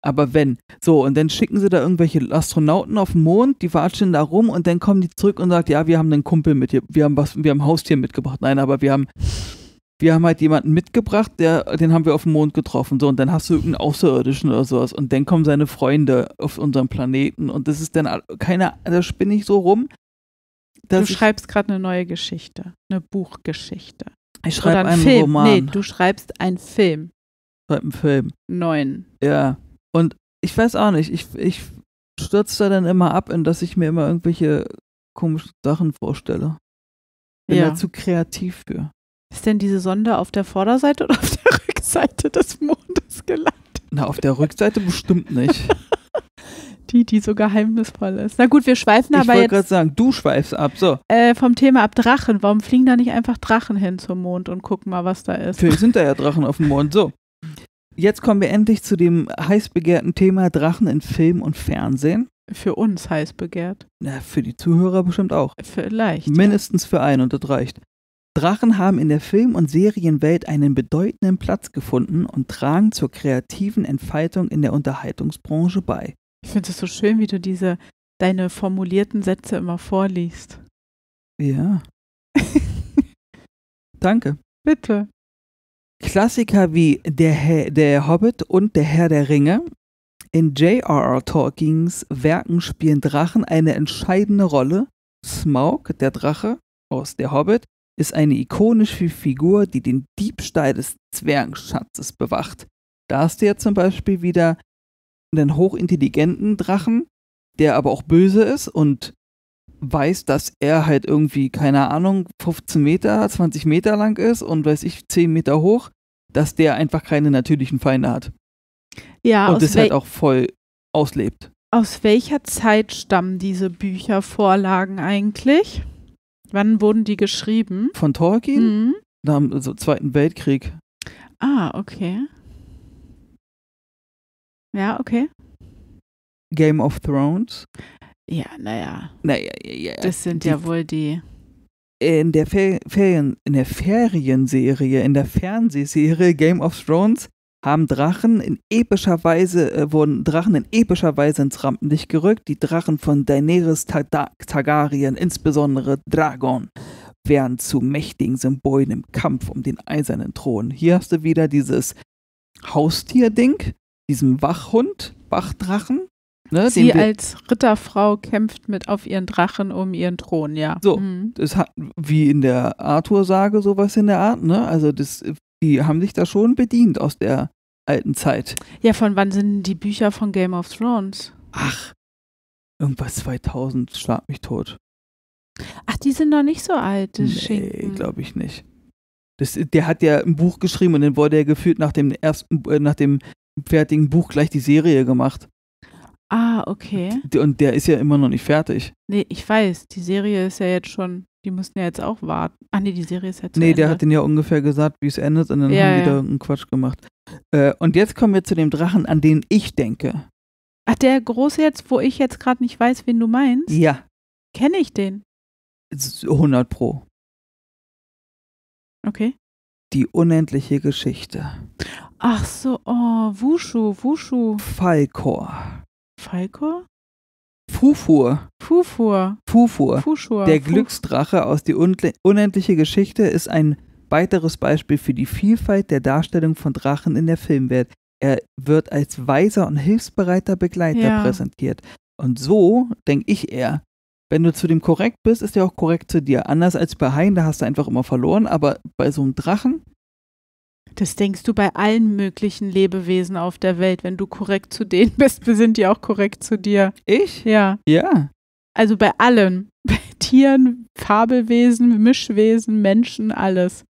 Aber wenn. So, und dann schicken sie da irgendwelche Astronauten auf den Mond, die watschen da rum und dann kommen die zurück und sagen, ja, wir haben einen Kumpel mit hier, wir haben was, wir haben Haustier mitgebracht. Nein, aber wir haben wir haben halt jemanden mitgebracht, der, den haben wir auf dem Mond getroffen. So, und dann hast du irgendeinen Außerirdischen oder sowas. Und dann kommen seine Freunde auf unserem Planeten. Und das ist dann keine, da spinne ich so rum. Du schreibst gerade eine neue Geschichte, eine Buchgeschichte. Ich schreibe einen, Film. Roman. Nee, du schreibst einen Film. Ich schreibe einen Film. Neun. Ja. Und ich weiß auch nicht, ich, ich stürze da dann immer ab, in dass ich mir immer irgendwelche komischen Sachen vorstelle. Bin ja. da zu kreativ für. Ist denn diese Sonde auf der Vorderseite oder auf der Rückseite des Mondes gelandet? Na, auf der Rückseite bestimmt nicht. die, die so geheimnisvoll ist. Na gut, wir schweifen ich aber jetzt. Ich wollte gerade sagen, du schweifst ab, so. Äh, vom Thema ab Drachen. Warum fliegen da nicht einfach Drachen hin zum Mond und gucken mal, was da ist? Vielleicht sind da ja Drachen auf dem Mond, so. Jetzt kommen wir endlich zu dem heiß begehrten Thema Drachen in Film und Fernsehen. Für uns heiß begehrt. Na, für die Zuhörer bestimmt auch. Vielleicht. Mindestens ja. für einen und das reicht. Drachen haben in der Film- und Serienwelt einen bedeutenden Platz gefunden und tragen zur kreativen Entfaltung in der Unterhaltungsbranche bei. Ich finde es so schön, wie du diese deine formulierten Sätze immer vorliest. Ja. Danke. Bitte. Klassiker wie der, He der Hobbit und Der Herr der Ringe. In J.R.R. Tolkiens Werken spielen Drachen eine entscheidende Rolle. Smaug, der Drache aus Der Hobbit, ist eine ikonische Figur, die den Diebstahl des Zwergenschatzes bewacht. Da hast du ja zum Beispiel wieder einen hochintelligenten Drachen, der aber auch böse ist und weiß, dass er halt irgendwie, keine Ahnung, 15 Meter, 20 Meter lang ist und weiß ich, 10 Meter hoch, dass der einfach keine natürlichen Feinde hat. Ja, und das halt auch voll auslebt. Aus welcher Zeit stammen diese Büchervorlagen eigentlich? Wann wurden die geschrieben? Von Tolkien? Mhm. Nach dem also, Zweiten Weltkrieg. Ah, okay. Ja, okay. Game of Thrones. Ja, naja. Naja, ja, ja. Das sind die, ja wohl die. In der, Fer Ferien, in der Ferienserie, in der Fernsehserie Game of Thrones haben Drachen in epischer Weise, äh, wurden Drachen in epischer Weise ins Rampenlicht gerückt. Die Drachen von Daenerys Targaryen, insbesondere Dragon, werden zu mächtigen Symbolen im Kampf um den eisernen Thron. Hier hast du wieder dieses Haustier-Ding, diesen Wachhund, Wachdrachen. Ne, Sie als Ritterfrau kämpft mit auf ihren Drachen um ihren Thron, ja. So, mhm. das hat wie in der Arthur-Sage sowas in der Art, ne? Also das äh, die haben sich da schon bedient aus der alten Zeit. Ja, von wann sind die Bücher von Game of Thrones? Ach, irgendwas 2000, schlag mich tot. Ach, die sind noch nicht so alt. das Nee, glaube ich nicht. Das, der hat ja ein Buch geschrieben und dann wurde er gefühlt nach dem ersten, äh, nach dem fertigen Buch gleich die Serie gemacht. Ah, okay. Und der ist ja immer noch nicht fertig. Nee, ich weiß, die Serie ist ja jetzt schon die mussten ja jetzt auch warten. Ah nee, die Serie ist ja Nee, Ende. der hat denen ja ungefähr gesagt, wie es endet und dann ja, haben die ja. da irgendeinen Quatsch gemacht. Äh, und jetzt kommen wir zu dem Drachen, an den ich denke. Ach, der große jetzt, wo ich jetzt gerade nicht weiß, wen du meinst? Ja. Kenne ich den? 100 pro. Okay. Die unendliche Geschichte. Ach so, oh, Wushu, Wushu. Falkor. Falkor? Fufur. Fufur. Fufur. Fufur. Der Fuf Glücksdrache aus Die unendliche Geschichte ist ein weiteres Beispiel für die Vielfalt der Darstellung von Drachen in der Filmwelt. Er wird als weiser und hilfsbereiter Begleiter ja. präsentiert. Und so denke ich eher. Wenn du zu dem korrekt bist, ist er auch korrekt zu dir. Anders als bei Hein, da hast du einfach immer verloren. Aber bei so einem Drachen das denkst du bei allen möglichen Lebewesen auf der Welt. Wenn du korrekt zu denen bist, sind die auch korrekt zu dir. Ich? Ja. Ja. Also bei allen. Bei Tieren, Fabelwesen, Mischwesen, Menschen, alles.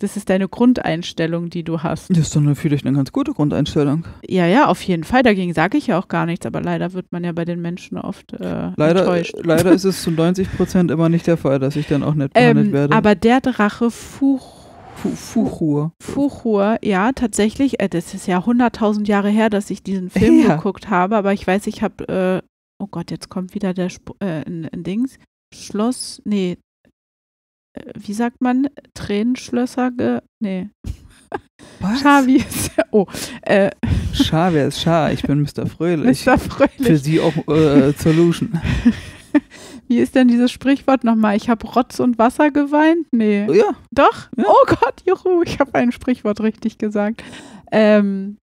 Das ist deine Grundeinstellung, die du hast. Das ist doch natürlich eine ganz gute Grundeinstellung. Ja, ja, auf jeden Fall. Dagegen sage ich ja auch gar nichts, aber leider wird man ja bei den Menschen oft äh, leider, enttäuscht. Leider ist es zu 90 Prozent immer nicht der Fall, dass ich dann auch nicht ähm, behandelt ähm, werde. Aber der Drache Fuch Fuchur. Fuchur, ja, tatsächlich. Äh, das ist ja 100.000 Jahre her, dass ich diesen Film ja. geguckt habe, aber ich weiß, ich habe, äh, oh Gott, jetzt kommt wieder der Sp äh, in, in Dings. Schloss, nee, äh, wie sagt man, Tränenschlösser, ge nee. Was? Schavi ist, oh, äh. Schar, wer ist Schar? Ich bin Mr. Fröhlich. Mr. Fröhlich. Für Sie auch äh, Solution. Wie ist denn dieses Sprichwort nochmal? Ich habe Rotz und Wasser geweint? Nee. Ja. Doch? Ja. Oh Gott, juhu, ich habe ein Sprichwort richtig gesagt. Ähm,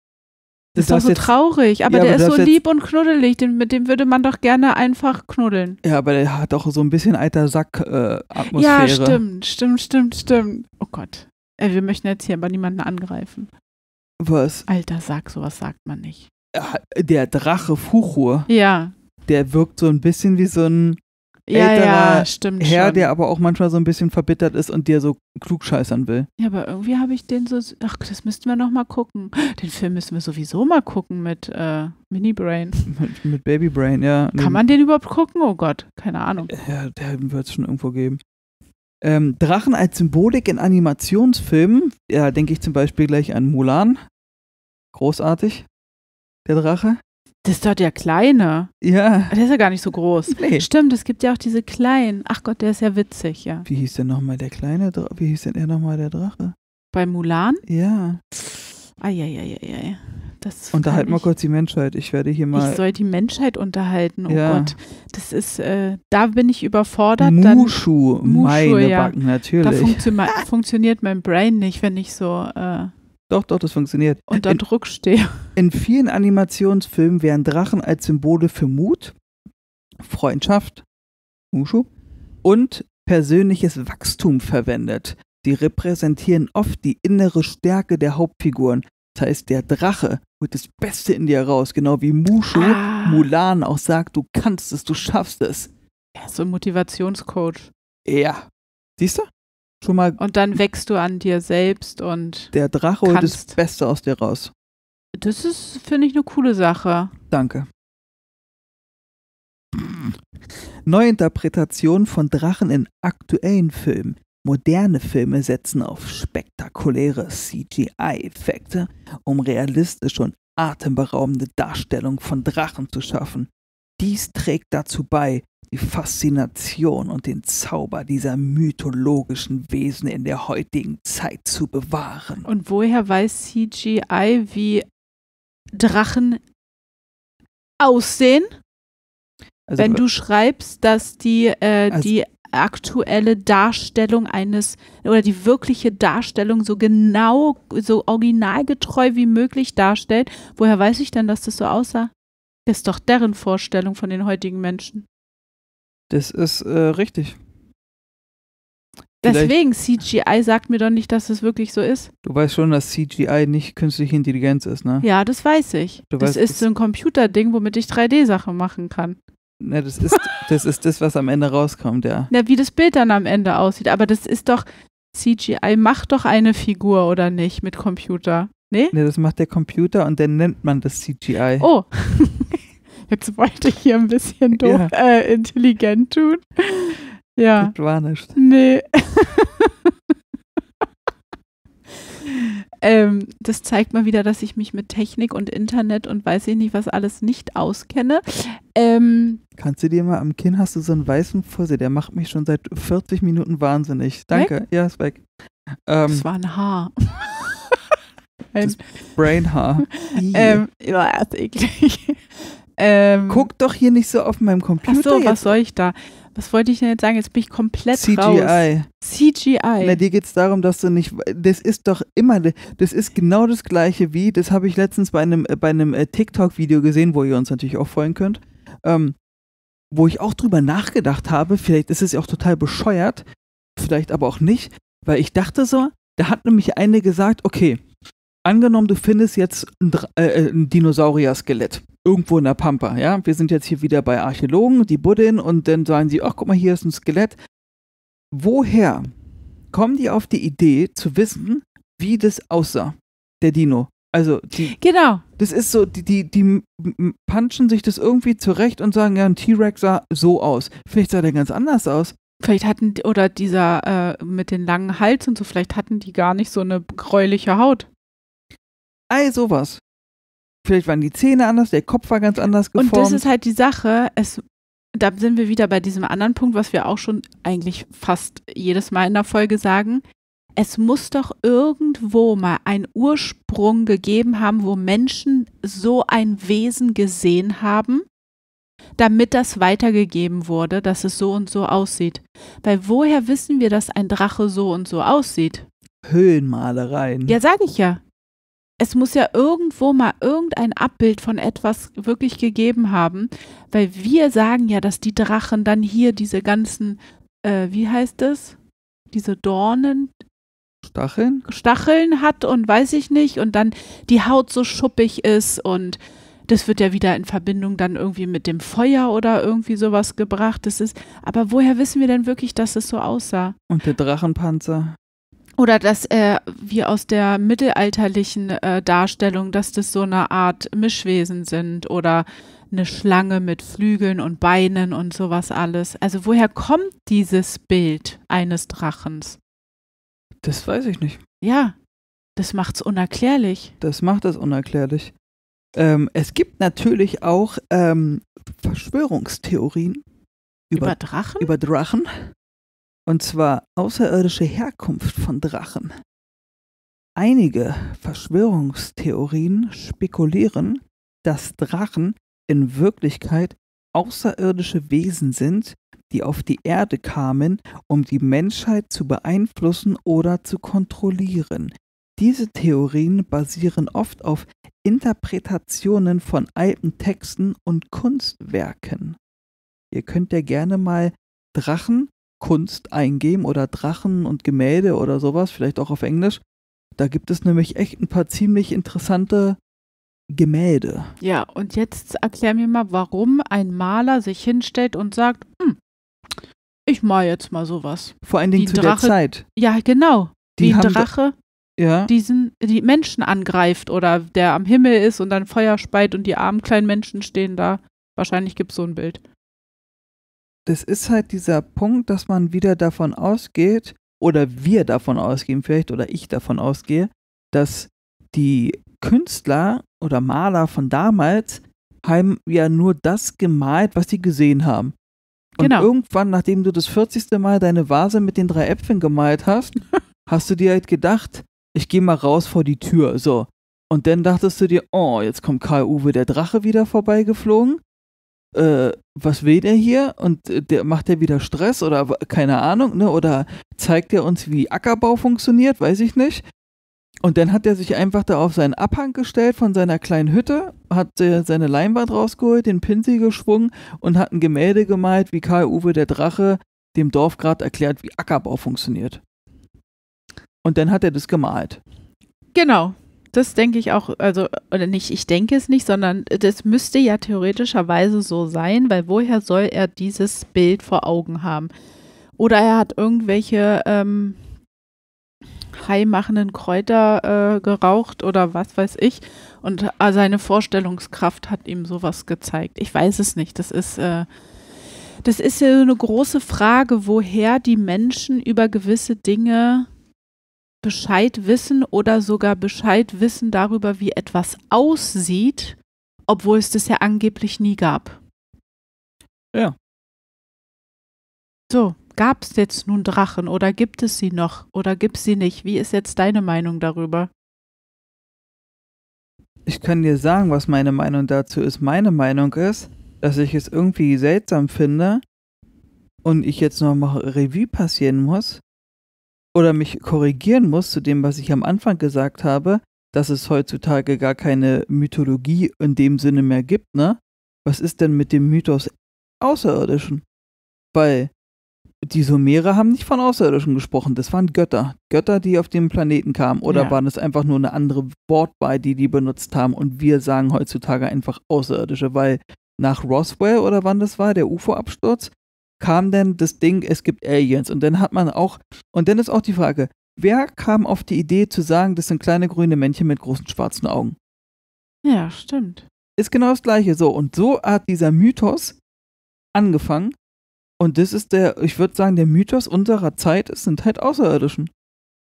das ist doch so jetzt, traurig, aber ja, der aber ist so lieb und knuddelig, den, mit dem würde man doch gerne einfach knuddeln. Ja, aber der hat doch so ein bisschen alter Sack-Atmosphäre. Äh, ja, stimmt, stimmt, stimmt, stimmt. Oh Gott. Ey, äh, wir möchten jetzt hier aber niemanden angreifen. Was? Alter Sack, sowas sagt man nicht. Der Drache Fuchur. Ja, der wirkt so ein bisschen wie so ein älterer ja, ja, stimmt Herr, schon. der aber auch manchmal so ein bisschen verbittert ist und dir so klug scheißern will. Ja, aber irgendwie habe ich den so, ach, das müssten wir noch mal gucken. Den Film müssen wir sowieso mal gucken mit äh, Mini Brain. mit, mit Baby Brain, ja. Kann man den überhaupt gucken? Oh Gott, keine Ahnung. Ja, der wird es schon irgendwo geben. Ähm, Drachen als Symbolik in Animationsfilmen, ja, denke ich zum Beispiel gleich an Mulan. Großartig, der Drache. Das ist doch der Kleine. Ja. Der ist ja gar nicht so groß. Nee. Stimmt, es gibt ja auch diese Kleinen. Ach Gott, der ist ja witzig, ja. Wie hieß denn nochmal der kleine Drache? Wie hieß denn er nochmal der Drache? Bei Mulan? Ja. Eieieiei. Das Unterhalt mal kurz die Menschheit. Ich werde hier mal. Ich soll die Menschheit unterhalten. Oh ja. Gott. Das ist, äh, da bin ich überfordert. Mushu, Mushu meine ja. Backen, natürlich. Da funktio funktioniert mein Brain nicht, wenn ich so. Äh, doch, doch, das funktioniert. Unter in, Druck stehe. In vielen Animationsfilmen werden Drachen als Symbole für Mut, Freundschaft, Mushu, und persönliches Wachstum verwendet. Die repräsentieren oft die innere Stärke der Hauptfiguren. Das heißt, der Drache holt das Beste in dir raus, genau wie Mushu ah. Mulan auch sagt, du kannst es, du schaffst es. Ja, so ein Motivationscoach. Ja. Siehst du? schon mal. Und dann wächst du an dir selbst und. Der Drache holt das Beste aus dir raus. Das ist, finde ich, eine coole Sache. Danke. Neuinterpretation von Drachen in aktuellen Filmen. Moderne Filme setzen auf spektakuläre CGI-Effekte, um realistische und atemberaubende Darstellung von Drachen zu schaffen. Dies trägt dazu bei, die Faszination und den Zauber dieser mythologischen Wesen in der heutigen Zeit zu bewahren. Und woher weiß CGI, wie Drachen aussehen? Also, wenn du schreibst, dass die, äh, also die aktuelle Darstellung eines oder die wirkliche Darstellung so genau, so originalgetreu wie möglich darstellt, woher weiß ich denn, dass das so aussah? Das ist doch deren Vorstellung von den heutigen Menschen. Das ist äh, richtig. Vielleicht Deswegen CGI sagt mir doch nicht, dass es wirklich so ist. Du weißt schon, dass CGI nicht künstliche Intelligenz ist, ne? Ja, das weiß ich. Du das weißt, ist so ein Computerding, womit ich 3D-Sachen machen kann. Na, ne, das ist, das ist das, was am Ende rauskommt, ja. Na, wie das Bild dann am Ende aussieht. Aber das ist doch, CGI macht doch eine Figur, oder nicht, mit Computer. Nee? Nee, das macht der Computer und dann nennt man das CGI. Oh. Jetzt wollte ich hier ein bisschen doof, ja. äh, intelligent tun. Ja. Das war nicht. Nee. ähm, das zeigt mal wieder, dass ich mich mit Technik und Internet und weiß ich nicht, was alles nicht auskenne. Ähm, Kannst du dir mal am Kinn hast du so einen weißen Fussel, der macht mich schon seit 40 Minuten wahnsinnig. Danke. Weg? Ja, ist weg. Ähm, das war ein Haar. Ähm, das Brainhaar. ähm, ja, ist eklig. Ähm, Guck doch hier nicht so auf meinem Computer. Achso, was soll ich da? Was wollte ich denn jetzt sagen? Jetzt bin ich komplett CGI. raus. CGI. Na, dir geht es darum, dass du nicht. Das ist doch immer. Das ist genau das Gleiche wie. Das habe ich letztens bei einem, äh, bei einem äh, TikTok-Video gesehen, wo ihr uns natürlich auch folgen könnt. Ähm, wo ich auch drüber nachgedacht habe. Vielleicht ist es ja auch total bescheuert. Vielleicht aber auch nicht. Weil ich dachte so, da hat nämlich eine gesagt: Okay, angenommen, du findest jetzt ein, äh, äh, ein Dinosaurier-Skelett irgendwo in der Pampa, ja? Wir sind jetzt hier wieder bei Archäologen, die buddeln und dann sagen sie, ach guck mal, hier ist ein Skelett. Woher kommen die auf die Idee zu wissen, wie das aussah, der Dino? Also die, genau. Das ist so, die, die, die punchen sich das irgendwie zurecht und sagen, ja, ein T-Rex sah so aus. Vielleicht sah der ganz anders aus. Vielleicht hatten, oder dieser äh, mit den langen Hals und so, vielleicht hatten die gar nicht so eine gräuliche Haut. All sowas. Vielleicht waren die Zähne anders, der Kopf war ganz anders geformt. Und das ist halt die Sache, es, da sind wir wieder bei diesem anderen Punkt, was wir auch schon eigentlich fast jedes Mal in der Folge sagen. Es muss doch irgendwo mal einen Ursprung gegeben haben, wo Menschen so ein Wesen gesehen haben, damit das weitergegeben wurde, dass es so und so aussieht. Weil woher wissen wir, dass ein Drache so und so aussieht? Höhlenmalereien. Ja, sage ich ja es muss ja irgendwo mal irgendein Abbild von etwas wirklich gegeben haben, weil wir sagen ja, dass die Drachen dann hier diese ganzen, äh, wie heißt es? Diese Dornen. Stacheln? Stacheln hat und weiß ich nicht und dann die Haut so schuppig ist und das wird ja wieder in Verbindung dann irgendwie mit dem Feuer oder irgendwie sowas gebracht. Das ist, aber woher wissen wir denn wirklich, dass es so aussah? Und der Drachenpanzer? Oder dass äh, wir aus der mittelalterlichen äh, Darstellung, dass das so eine Art Mischwesen sind oder eine Schlange mit Flügeln und Beinen und sowas alles. Also woher kommt dieses Bild eines Drachens? Das weiß ich nicht. Ja, das macht's unerklärlich. Das macht es unerklärlich. Ähm, es gibt natürlich auch ähm, Verschwörungstheorien über, über Drachen. Über Drachen. Und zwar außerirdische Herkunft von Drachen. Einige Verschwörungstheorien spekulieren, dass Drachen in Wirklichkeit außerirdische Wesen sind, die auf die Erde kamen, um die Menschheit zu beeinflussen oder zu kontrollieren. Diese Theorien basieren oft auf Interpretationen von alten Texten und Kunstwerken. Ihr könnt ja gerne mal Drachen Kunst eingeben oder Drachen und Gemälde oder sowas, vielleicht auch auf Englisch. Da gibt es nämlich echt ein paar ziemlich interessante Gemälde. Ja, und jetzt erklär mir mal, warum ein Maler sich hinstellt und sagt, hm, ich mal jetzt mal sowas. Vor allen Dingen die zu Drache, der Zeit. Ja, genau. Die wie Drache ja. diesen, die Menschen angreift oder der am Himmel ist und dann Feuer speit und die armen kleinen Menschen stehen da. Wahrscheinlich gibt es so ein Bild das ist halt dieser Punkt, dass man wieder davon ausgeht, oder wir davon ausgehen vielleicht, oder ich davon ausgehe, dass die Künstler oder Maler von damals haben ja nur das gemalt, was sie gesehen haben. Und genau. irgendwann, nachdem du das 40. Mal deine Vase mit den drei Äpfeln gemalt hast, hast du dir halt gedacht, ich gehe mal raus vor die Tür, so. Und dann dachtest du dir, oh, jetzt kommt Karl-Uwe der Drache wieder vorbeigeflogen äh, was will der hier? Und äh, der macht der wieder Stress oder keine Ahnung, ne? Oder zeigt er uns, wie Ackerbau funktioniert, weiß ich nicht. Und dann hat er sich einfach da auf seinen Abhang gestellt von seiner kleinen Hütte, hat äh, seine Leinwand rausgeholt, den Pinsel geschwungen und hat ein Gemälde gemalt, wie Karl-Uwe der Drache dem Dorf gerade erklärt, wie Ackerbau funktioniert. Und dann hat er das gemalt. Genau das denke ich auch, also, oder nicht, ich denke es nicht, sondern das müsste ja theoretischerweise so sein, weil woher soll er dieses Bild vor Augen haben? Oder er hat irgendwelche ähm, heimachenden Kräuter äh, geraucht oder was weiß ich. Und äh, seine Vorstellungskraft hat ihm sowas gezeigt. Ich weiß es nicht. Das ist. Äh, das ist ja so eine große Frage, woher die Menschen über gewisse Dinge Bescheid wissen oder sogar Bescheid wissen darüber, wie etwas aussieht, obwohl es das ja angeblich nie gab. Ja. So, gab es jetzt nun Drachen oder gibt es sie noch oder gibt es sie nicht? Wie ist jetzt deine Meinung darüber? Ich kann dir sagen, was meine Meinung dazu ist. Meine Meinung ist, dass ich es irgendwie seltsam finde und ich jetzt nochmal Revue passieren muss, oder mich korrigieren muss zu dem, was ich am Anfang gesagt habe, dass es heutzutage gar keine Mythologie in dem Sinne mehr gibt, ne? Was ist denn mit dem Mythos Außerirdischen? Weil die Sumerer haben nicht von Außerirdischen gesprochen, das waren Götter. Götter, die auf dem Planeten kamen. Oder ja. waren es einfach nur eine andere Wortwahl, die die benutzt haben? Und wir sagen heutzutage einfach Außerirdische, weil nach Roswell oder wann das war, der UFO-Absturz, kam denn das Ding, es gibt Aliens. Und dann hat man auch, und dann ist auch die Frage, wer kam auf die Idee zu sagen, das sind kleine grüne Männchen mit großen schwarzen Augen? Ja, stimmt. Ist genau das gleiche. So, und so hat dieser Mythos angefangen. Und das ist der, ich würde sagen, der Mythos unserer Zeit, es sind halt Außerirdischen.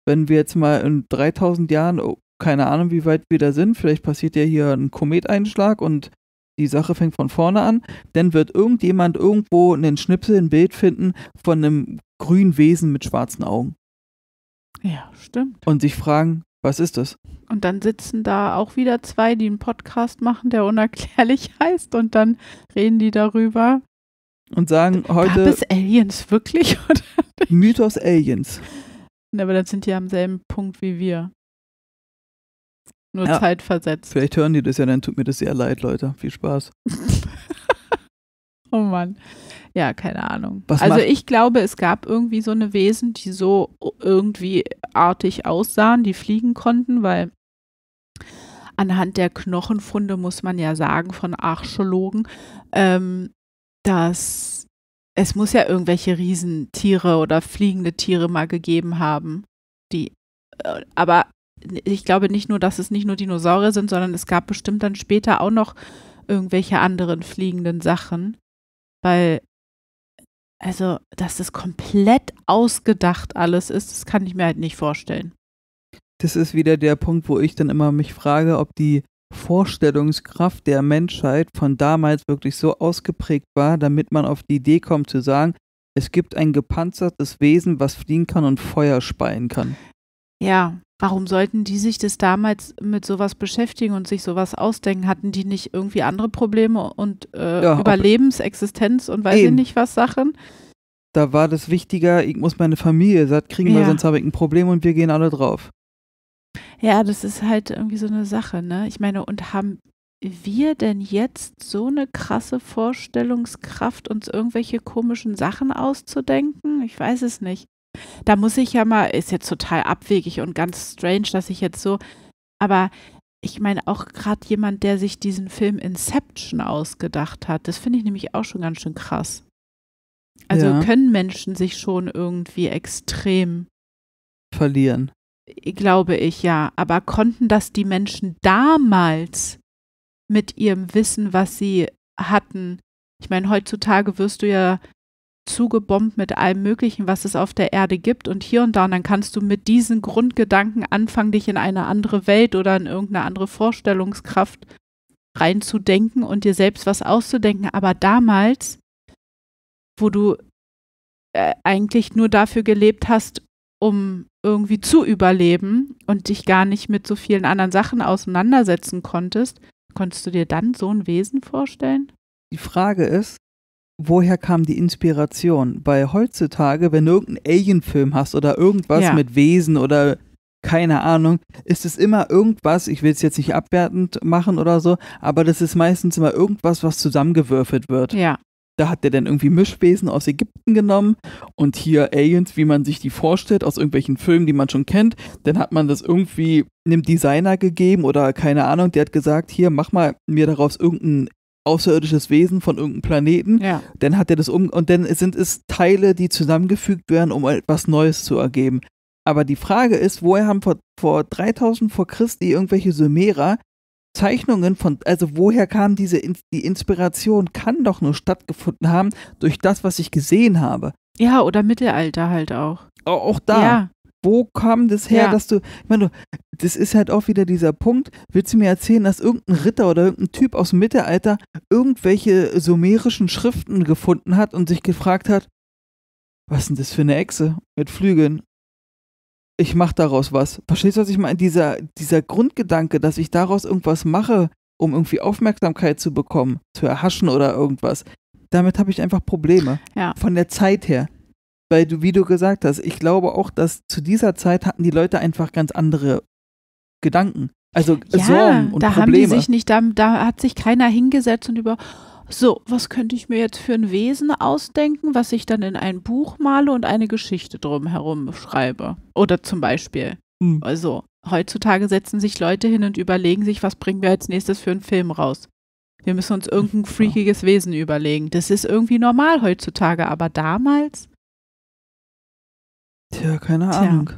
Wenn wir jetzt mal in 3000 Jahren, oh, keine Ahnung, wie weit wir da sind, vielleicht passiert ja hier ein Kometeinschlag und die Sache fängt von vorne an, dann wird irgendjemand irgendwo einen Schnipsel, ein Bild finden von einem grünen Wesen mit schwarzen Augen. Ja, stimmt. Und sich fragen, was ist das? Und dann sitzen da auch wieder zwei, die einen Podcast machen, der unerklärlich heißt, und dann reden die darüber. Und sagen heute. Gab es Aliens wirklich? Mythos Aliens. Aber dann sind die am selben Punkt wie wir. Nur ja. zeitversetzt. Vielleicht hören die das ja, dann tut mir das sehr leid, Leute. Viel Spaß. oh Mann. Ja, keine Ahnung. Was also ich glaube, es gab irgendwie so eine Wesen, die so irgendwie artig aussahen, die fliegen konnten, weil anhand der Knochenfunde muss man ja sagen von Archäologen, ähm, dass es muss ja irgendwelche Riesentiere oder fliegende Tiere mal gegeben haben, die äh, aber ich glaube nicht nur, dass es nicht nur Dinosaurier sind, sondern es gab bestimmt dann später auch noch irgendwelche anderen fliegenden Sachen. Weil, also, dass das komplett ausgedacht alles ist, das kann ich mir halt nicht vorstellen. Das ist wieder der Punkt, wo ich dann immer mich frage, ob die Vorstellungskraft der Menschheit von damals wirklich so ausgeprägt war, damit man auf die Idee kommt zu sagen, es gibt ein gepanzertes Wesen, was fliegen kann und Feuer speien kann. Ja, Warum sollten die sich das damals mit sowas beschäftigen und sich sowas ausdenken? Hatten die nicht irgendwie andere Probleme und äh, ja, Überlebensexistenz und weiß eben. ich nicht was Sachen? Da war das wichtiger, ich muss meine Familie satt kriegen, ja. weil sonst habe ich ein Problem und wir gehen alle drauf. Ja, das ist halt irgendwie so eine Sache, ne? Ich meine, und haben wir denn jetzt so eine krasse Vorstellungskraft, uns irgendwelche komischen Sachen auszudenken? Ich weiß es nicht. Da muss ich ja mal, ist jetzt total abwegig und ganz strange, dass ich jetzt so, aber ich meine auch gerade jemand, der sich diesen Film Inception ausgedacht hat, das finde ich nämlich auch schon ganz schön krass. Also ja. können Menschen sich schon irgendwie extrem verlieren. Glaube ich, ja. Aber konnten das die Menschen damals mit ihrem Wissen, was sie hatten? Ich meine, heutzutage wirst du ja zugebombt mit allem Möglichen, was es auf der Erde gibt und hier und da. Und dann kannst du mit diesen Grundgedanken anfangen, dich in eine andere Welt oder in irgendeine andere Vorstellungskraft reinzudenken und dir selbst was auszudenken. Aber damals, wo du äh, eigentlich nur dafür gelebt hast, um irgendwie zu überleben und dich gar nicht mit so vielen anderen Sachen auseinandersetzen konntest, konntest du dir dann so ein Wesen vorstellen? Die Frage ist, woher kam die Inspiration? Weil heutzutage, wenn du irgendeinen Alien-Film hast oder irgendwas ja. mit Wesen oder keine Ahnung, ist es immer irgendwas, ich will es jetzt nicht abwertend machen oder so, aber das ist meistens immer irgendwas, was zusammengewürfelt wird. Ja. Da hat der dann irgendwie Mischwesen aus Ägypten genommen und hier Aliens, wie man sich die vorstellt, aus irgendwelchen Filmen, die man schon kennt. Dann hat man das irgendwie einem Designer gegeben oder keine Ahnung, der hat gesagt, hier, mach mal mir daraus irgendein außerirdisches Wesen von irgendeinem Planeten. Ja. Dann hat er das um und dann sind es Teile, die zusammengefügt werden, um etwas Neues zu ergeben. Aber die Frage ist, woher haben vor, vor 3000 vor Christi irgendwelche Sumerer Zeichnungen von, also woher kam diese die Inspiration? Kann doch nur stattgefunden haben durch das, was ich gesehen habe. Ja, oder Mittelalter halt Auch, auch da. Ja wo kam das her, ja. dass du, ich meine, das ist halt auch wieder dieser Punkt, willst du mir erzählen, dass irgendein Ritter oder irgendein Typ aus dem Mittelalter irgendwelche sumerischen Schriften gefunden hat und sich gefragt hat, was ist denn das für eine Echse mit Flügeln? Ich mache daraus was. Verstehst du, was ich meine? Dieser, dieser Grundgedanke, dass ich daraus irgendwas mache, um irgendwie Aufmerksamkeit zu bekommen, zu erhaschen oder irgendwas. Damit habe ich einfach Probleme. Ja. Von der Zeit her weil du, wie du gesagt hast, ich glaube auch, dass zu dieser Zeit hatten die Leute einfach ganz andere Gedanken. Also ja, Sorgen und da Probleme. Haben die sich nicht, da, da hat sich keiner hingesetzt und über, so, was könnte ich mir jetzt für ein Wesen ausdenken, was ich dann in ein Buch male und eine Geschichte drumherum schreibe? Oder zum Beispiel. Mhm. Also, heutzutage setzen sich Leute hin und überlegen sich, was bringen wir als nächstes für einen Film raus? Wir müssen uns irgendein freakiges Wesen überlegen. Das ist irgendwie normal heutzutage, aber damals Tja, keine Tja. Ahnung.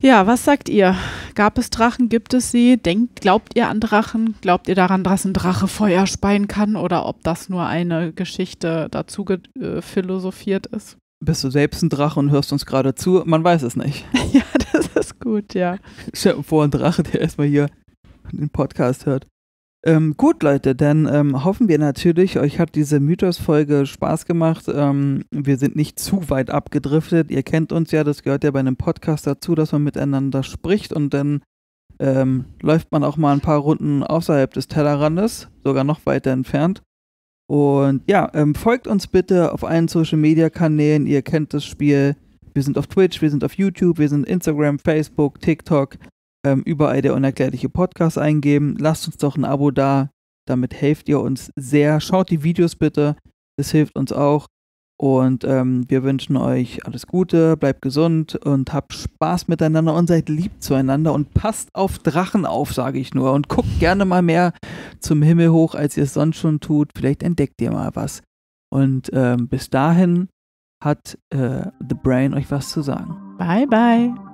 Ja, was sagt ihr? Gab es Drachen? Gibt es sie? Denkt, glaubt ihr an Drachen? Glaubt ihr daran, dass ein Drache Feuer speien kann oder ob das nur eine Geschichte dazu ge äh, philosophiert ist? Bist du selbst ein Drache und hörst uns gerade zu? Man weiß es nicht. ja, das ist gut, ja. Stell dir vor, ein Drache, der erstmal hier den Podcast hört. Ähm, gut, Leute, dann ähm, hoffen wir natürlich, euch hat diese Mythos-Folge Spaß gemacht. Ähm, wir sind nicht zu weit abgedriftet. Ihr kennt uns ja, das gehört ja bei einem Podcast dazu, dass man miteinander spricht und dann ähm, läuft man auch mal ein paar Runden außerhalb des Tellerrandes, sogar noch weiter entfernt. Und ja, ähm, folgt uns bitte auf allen Social-Media-Kanälen. Ihr kennt das Spiel. Wir sind auf Twitch, wir sind auf YouTube, wir sind Instagram, Facebook, TikTok ähm, überall der unerklärliche Podcast eingeben. Lasst uns doch ein Abo da. Damit helft ihr uns sehr. Schaut die Videos bitte. Das hilft uns auch. Und ähm, wir wünschen euch alles Gute, bleibt gesund und habt Spaß miteinander und seid lieb zueinander und passt auf Drachen auf, sage ich nur. Und guckt gerne mal mehr zum Himmel hoch, als ihr es sonst schon tut. Vielleicht entdeckt ihr mal was. Und ähm, bis dahin hat äh, The Brain euch was zu sagen. Bye, bye.